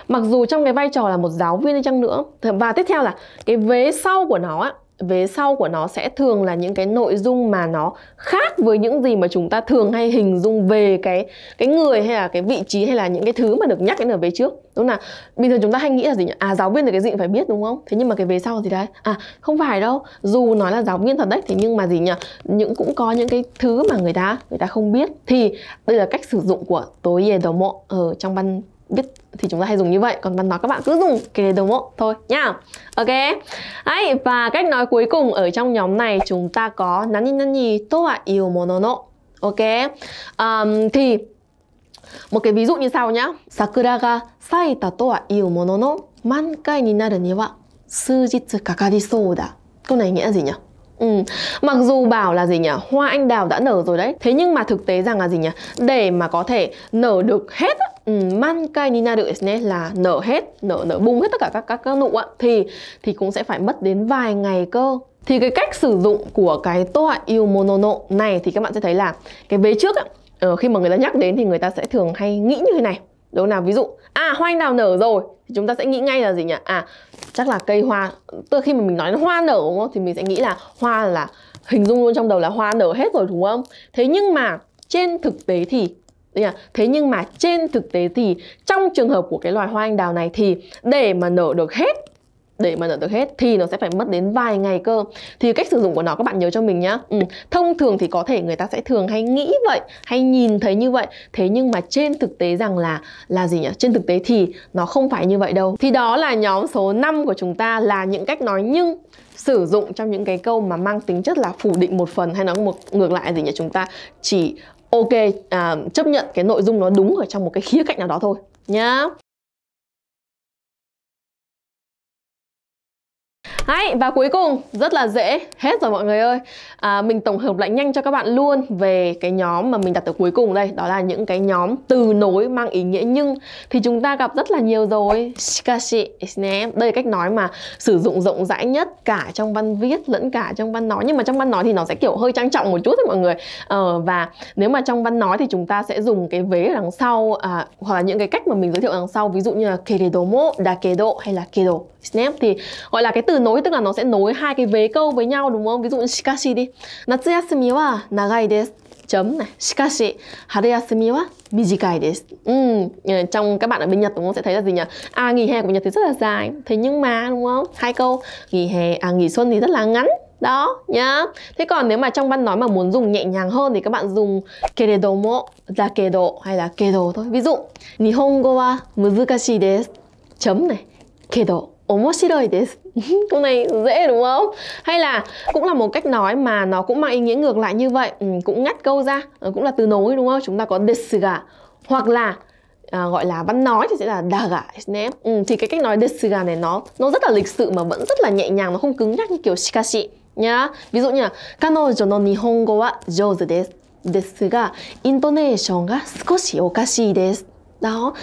mặc dù trong cái vai trò là một giáo viên đi chăng nữa và tiếp theo là cái vế sau của nó á vế sau của nó sẽ thường là những cái nội dung mà nó khác với những gì mà chúng ta thường hay hình dung về cái cái người hay là cái vị trí hay là những cái thứ mà được nhắc đến ở vế trước đúng là bình thường chúng ta hay nghĩ là gì nhỉ? à giáo viên là cái gì cũng phải biết đúng không thế nhưng mà cái vế sau thì đấy à không phải đâu dù nói là giáo viên thật đấy thế nhưng mà gì nhỉ những cũng có những cái thứ mà người ta người ta không biết thì đây là cách sử dụng của tối về đầu mộ ở trong văn viết thì chúng ta hay dùng như vậy còn văn nói các bạn cứ dùng cái đầu bộ thôi nhá ok ấy và cách nói cuối cùng ở trong nhóm này chúng ta có nani nani to wa iu mono no ok um, thì một cái ví dụ như sau nhá sakura ga saita to wa iu mono no mankai ni naru ni wa suujitsu kakari sou da câu này nghĩa gì nhỉ Ừ. Mặc dù bảo là gì nhỉ, hoa anh đào đã nở rồi đấy Thế nhưng mà thực tế rằng là gì nhỉ Để mà có thể nở được hết á ừ, Mankai Nina Duesne là nở hết, nở nở bung hết tất cả các các, các nụ Thì thì cũng sẽ phải mất đến vài ngày cơ thì cái cách sử dụng của cái toa yêu monono này thì các bạn sẽ thấy là cái vế trước á, ờ, khi mà người ta nhắc đến thì người ta sẽ thường hay nghĩ như thế này đúng nào ví dụ à hoa anh đào nở rồi thì chúng ta sẽ nghĩ ngay là gì nhỉ à chắc là cây hoa tức khi mà mình nói hoa nở đúng không thì mình sẽ nghĩ là hoa là hình dung luôn trong đầu là hoa nở hết rồi đúng không thế nhưng mà trên thực tế thì Thế nhưng mà trên thực tế thì trong trường hợp của cái loài hoa anh đào này thì để mà nở được hết để mà nhận được hết thì nó sẽ phải mất đến vài ngày cơ thì cách sử dụng của nó các bạn nhớ cho mình nhá ừ. thông thường thì có thể người ta sẽ thường hay nghĩ vậy hay nhìn thấy như vậy thế nhưng mà trên thực tế rằng là là gì nhỉ trên thực tế thì nó không phải như vậy đâu thì đó là nhóm số 5 của chúng ta là những cách nói nhưng sử dụng trong những cái câu mà mang tính chất là phủ định một phần hay nói một ngược lại gì nhỉ chúng ta chỉ ok à, chấp nhận cái nội dung nó đúng ở trong một cái khía cạnh nào đó thôi nhá Hay, và cuối cùng rất là dễ hết rồi mọi người ơi à, mình tổng hợp lại nhanh cho các bạn luôn về cái nhóm mà mình đặt ở cuối cùng đây đó là những cái nhóm từ nối mang ý nghĩa nhưng thì chúng ta gặp rất là nhiều rồi shikashi đây là cách nói mà sử dụng rộng rãi nhất cả trong văn viết lẫn cả trong văn nói nhưng mà trong văn nói thì nó sẽ kiểu hơi trang trọng một chút thôi mọi người ờ, và nếu mà trong văn nói thì chúng ta sẽ dùng cái vế đằng sau à, hoặc là những cái cách mà mình giới thiệu đằng sau ví dụ như là keredomo dakedo hay là kedo snap thì gọi là cái từ nối tức là nó sẽ nối hai cái vế câu với nhau đúng không? Ví dụ shikashi đi. Natsuyasumi wa nagai desu chấm này shikashi haruyasumi wa mijikai desu ừ, trong các bạn ở bên Nhật đúng không sẽ thấy là gì nhỉ à nghỉ hè của Nhật thì rất là dài thế nhưng mà đúng không hai câu nghỉ hè à nghỉ xuân thì rất là ngắn đó nhá thế còn nếu mà trong văn nói mà muốn dùng nhẹ nhàng hơn thì các bạn dùng mo là kedo hay là kedo thôi ví dụ nihongo wa muzukashi desu chấm này kedo ốm đời đấy câu này dễ đúng không hay là cũng là một cách nói mà nó cũng mang ý nghĩa ngược lại như vậy ừ, cũng ngắt câu ra ừ, cũng là từ nối đúng không chúng ta có desuga hoặc là à, gọi là văn nói thì sẽ là daga nè ừ, thì cái cách nói desuga này nó nó rất là lịch sự mà vẫn rất là nhẹ nhàng nó không cứng nhắc như kiểu shikashi nhá ví dụ như kanojo no nihongo wa jouzu desu desu ga intonation ga sukoshi okashi desu đó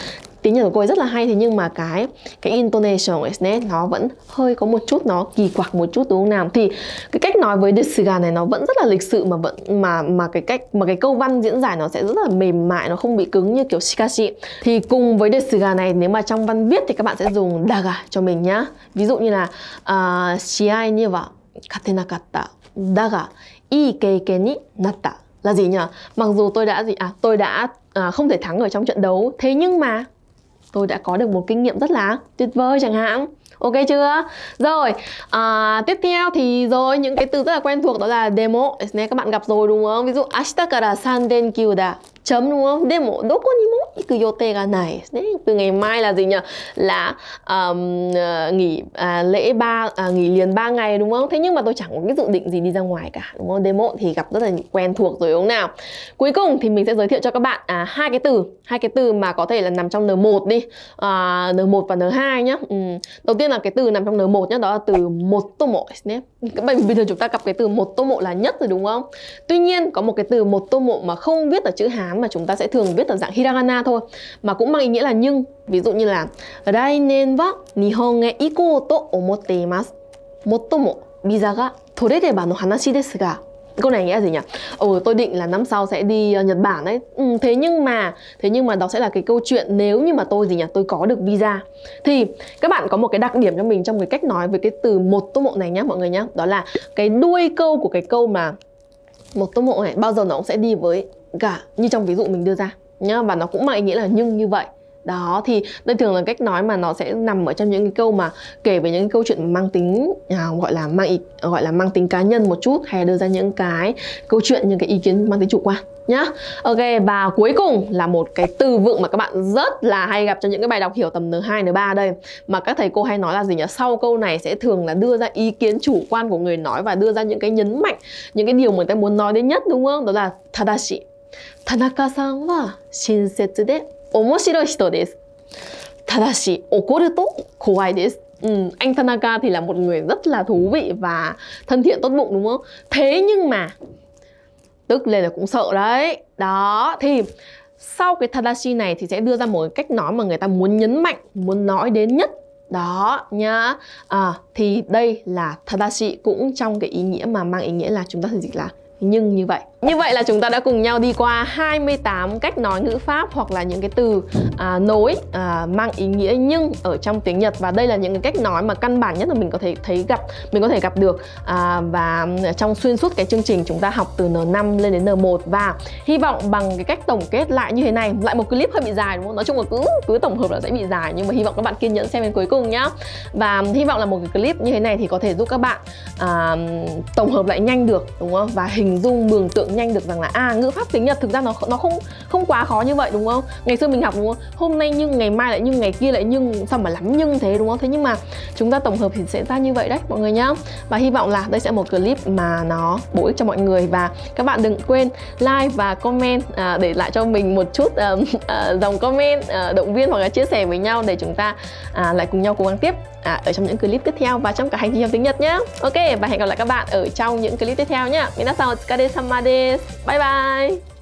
tiếng Nhật của cô ấy rất là hay thế nhưng mà cái cái intonation của ấy e nó vẫn hơi có một chút nó kỳ quặc một chút đúng không nào thì cái cách nói với Desuga này nó vẫn rất là lịch sự mà vẫn mà mà cái cách mà cái câu văn diễn giải nó sẽ rất là mềm mại nó không bị cứng như kiểu shikashi thì cùng với Desuga này nếu mà trong văn viết thì các bạn sẽ dùng daga cho mình nhá ví dụ như là à, shi ai ni wa katenakatta daga ii keike ni natta là gì nhỉ? Mặc dù tôi đã gì à, tôi đã à, không thể thắng ở trong trận đấu, thế nhưng mà tôi đã có được một kinh nghiệm rất là tuyệt vời chẳng hạn ok chưa rồi à, tiếp theo thì rồi những cái từ rất là quen thuộc đó là demo các bạn gặp rồi đúng không ví dụ ashita kara san denkyu da chấm đúng không? Để một đố con ni mốt yote ga này. từ ngày mai là gì nhỉ? Là um, nghỉ à, lễ ba à, nghỉ liền 3 ngày đúng không? Thế nhưng mà tôi chẳng có cái dự định gì đi ra ngoài cả đúng không? Demo thì gặp rất là quen thuộc rồi đúng không nào? Cuối cùng thì mình sẽ giới thiệu cho các bạn à, hai cái từ, hai cái từ mà có thể là nằm trong N1 đi. À, N1 và N2 nhá. Ừ. Đầu tiên là cái từ nằm trong N1 nhá, đó là từ một tô mộ Bởi vì bây giờ chúng ta gặp cái từ một tô mộ là nhất rồi đúng không? Tuy nhiên có một cái từ một tô mộ mà không viết ở chữ Hán mà chúng ta sẽ thường viết ở dạng hiragana thôi mà cũng mang ý nghĩa là nhưng ví dụ như là Rai nen wa Nihon e iko to omotte imasu Mottomo visa ga torereba no hanashi desu ga câu này nghĩa gì nhỉ? Ừ, tôi định là năm sau sẽ đi ờ, Nhật Bản đấy. Ừ, thế nhưng mà, thế nhưng mà đó sẽ là cái câu chuyện nếu như mà tôi gì nhỉ? Tôi có được visa. Thì các bạn có một cái đặc điểm cho mình trong cái cách nói về cái từ một tô mộ này nhá mọi người nhá. Đó là cái đuôi câu của cái câu mà một tô mộ này bao giờ nó cũng sẽ đi với cả như trong ví dụ mình đưa ra nhá và nó cũng mang ý nghĩa là nhưng như vậy đó thì đây thường là cách nói mà nó sẽ nằm ở trong những cái câu mà kể về những cái câu chuyện mang tính à, gọi là mang ý, gọi là mang tính cá nhân một chút hay đưa ra những cái câu chuyện những cái ý kiến mang tính chủ quan nhá ok và cuối cùng là một cái từ vựng mà các bạn rất là hay gặp trong những cái bài đọc hiểu tầm N2, N3 đây mà các thầy cô hay nói là gì nhỉ sau câu này sẽ thường là đưa ra ý kiến chủ quan của người nói và đưa ra những cái nhấn mạnh những cái điều mà người ta muốn nói đến nhất đúng không đó là tadashi 田中さんは親切で面白い人です。Ta da chỉ Okoruto Kowai desu. anh Tanaka thì là một người rất là thú vị và thân thiện tốt bụng đúng không? Thế nhưng mà Tức lên là cũng sợ đấy Đó, thì sau cái Tadashi này thì sẽ đưa ra một cách nói mà người ta muốn nhấn mạnh, muốn nói đến nhất đó nhá à, Thì đây là Tadashi cũng trong cái ý nghĩa mà mang ý nghĩa là chúng ta sẽ dịch là Nhưng như vậy như vậy là chúng ta đã cùng nhau đi qua 28 cách nói ngữ pháp hoặc là những cái từ à, nối à, mang ý nghĩa nhưng ở trong tiếng Nhật và đây là những cái cách nói mà căn bản nhất là mình có thể thấy gặp mình có thể gặp được à, và trong xuyên suốt cái chương trình chúng ta học từ N5 lên đến N1 và hy vọng bằng cái cách tổng kết lại như thế này lại một clip hơi bị dài đúng không? Nói chung là cứ cứ tổng hợp là sẽ bị dài nhưng mà hy vọng các bạn kiên nhẫn xem đến cuối cùng nhá và hy vọng là một cái clip như thế này thì có thể giúp các bạn à, tổng hợp lại nhanh được đúng không và hình dung mường tượng tượng nhanh được rằng là à ngữ pháp tiếng Nhật thực ra nó nó không không quá khó như vậy đúng không? Ngày xưa mình học đúng không? Hôm nay nhưng ngày mai lại nhưng ngày kia lại nhưng sao mà lắm nhưng thế đúng không? Thế nhưng mà chúng ta tổng hợp thì sẽ ra như vậy đấy mọi người nhá. Và hy vọng là đây sẽ một clip mà nó bổ ích cho mọi người và các bạn đừng quên like và comment à, để lại cho mình một chút à, à, dòng comment à, động viên hoặc là chia sẻ với nhau để chúng ta à, lại cùng nhau cố gắng tiếp à, ở trong những clip tiếp theo và trong cả hành trình học tiếng Nhật nhé. Ok và hẹn gặp lại các bạn ở trong những clip tiếp theo nhé. Minasan o tsukare samade. this. Bye bye.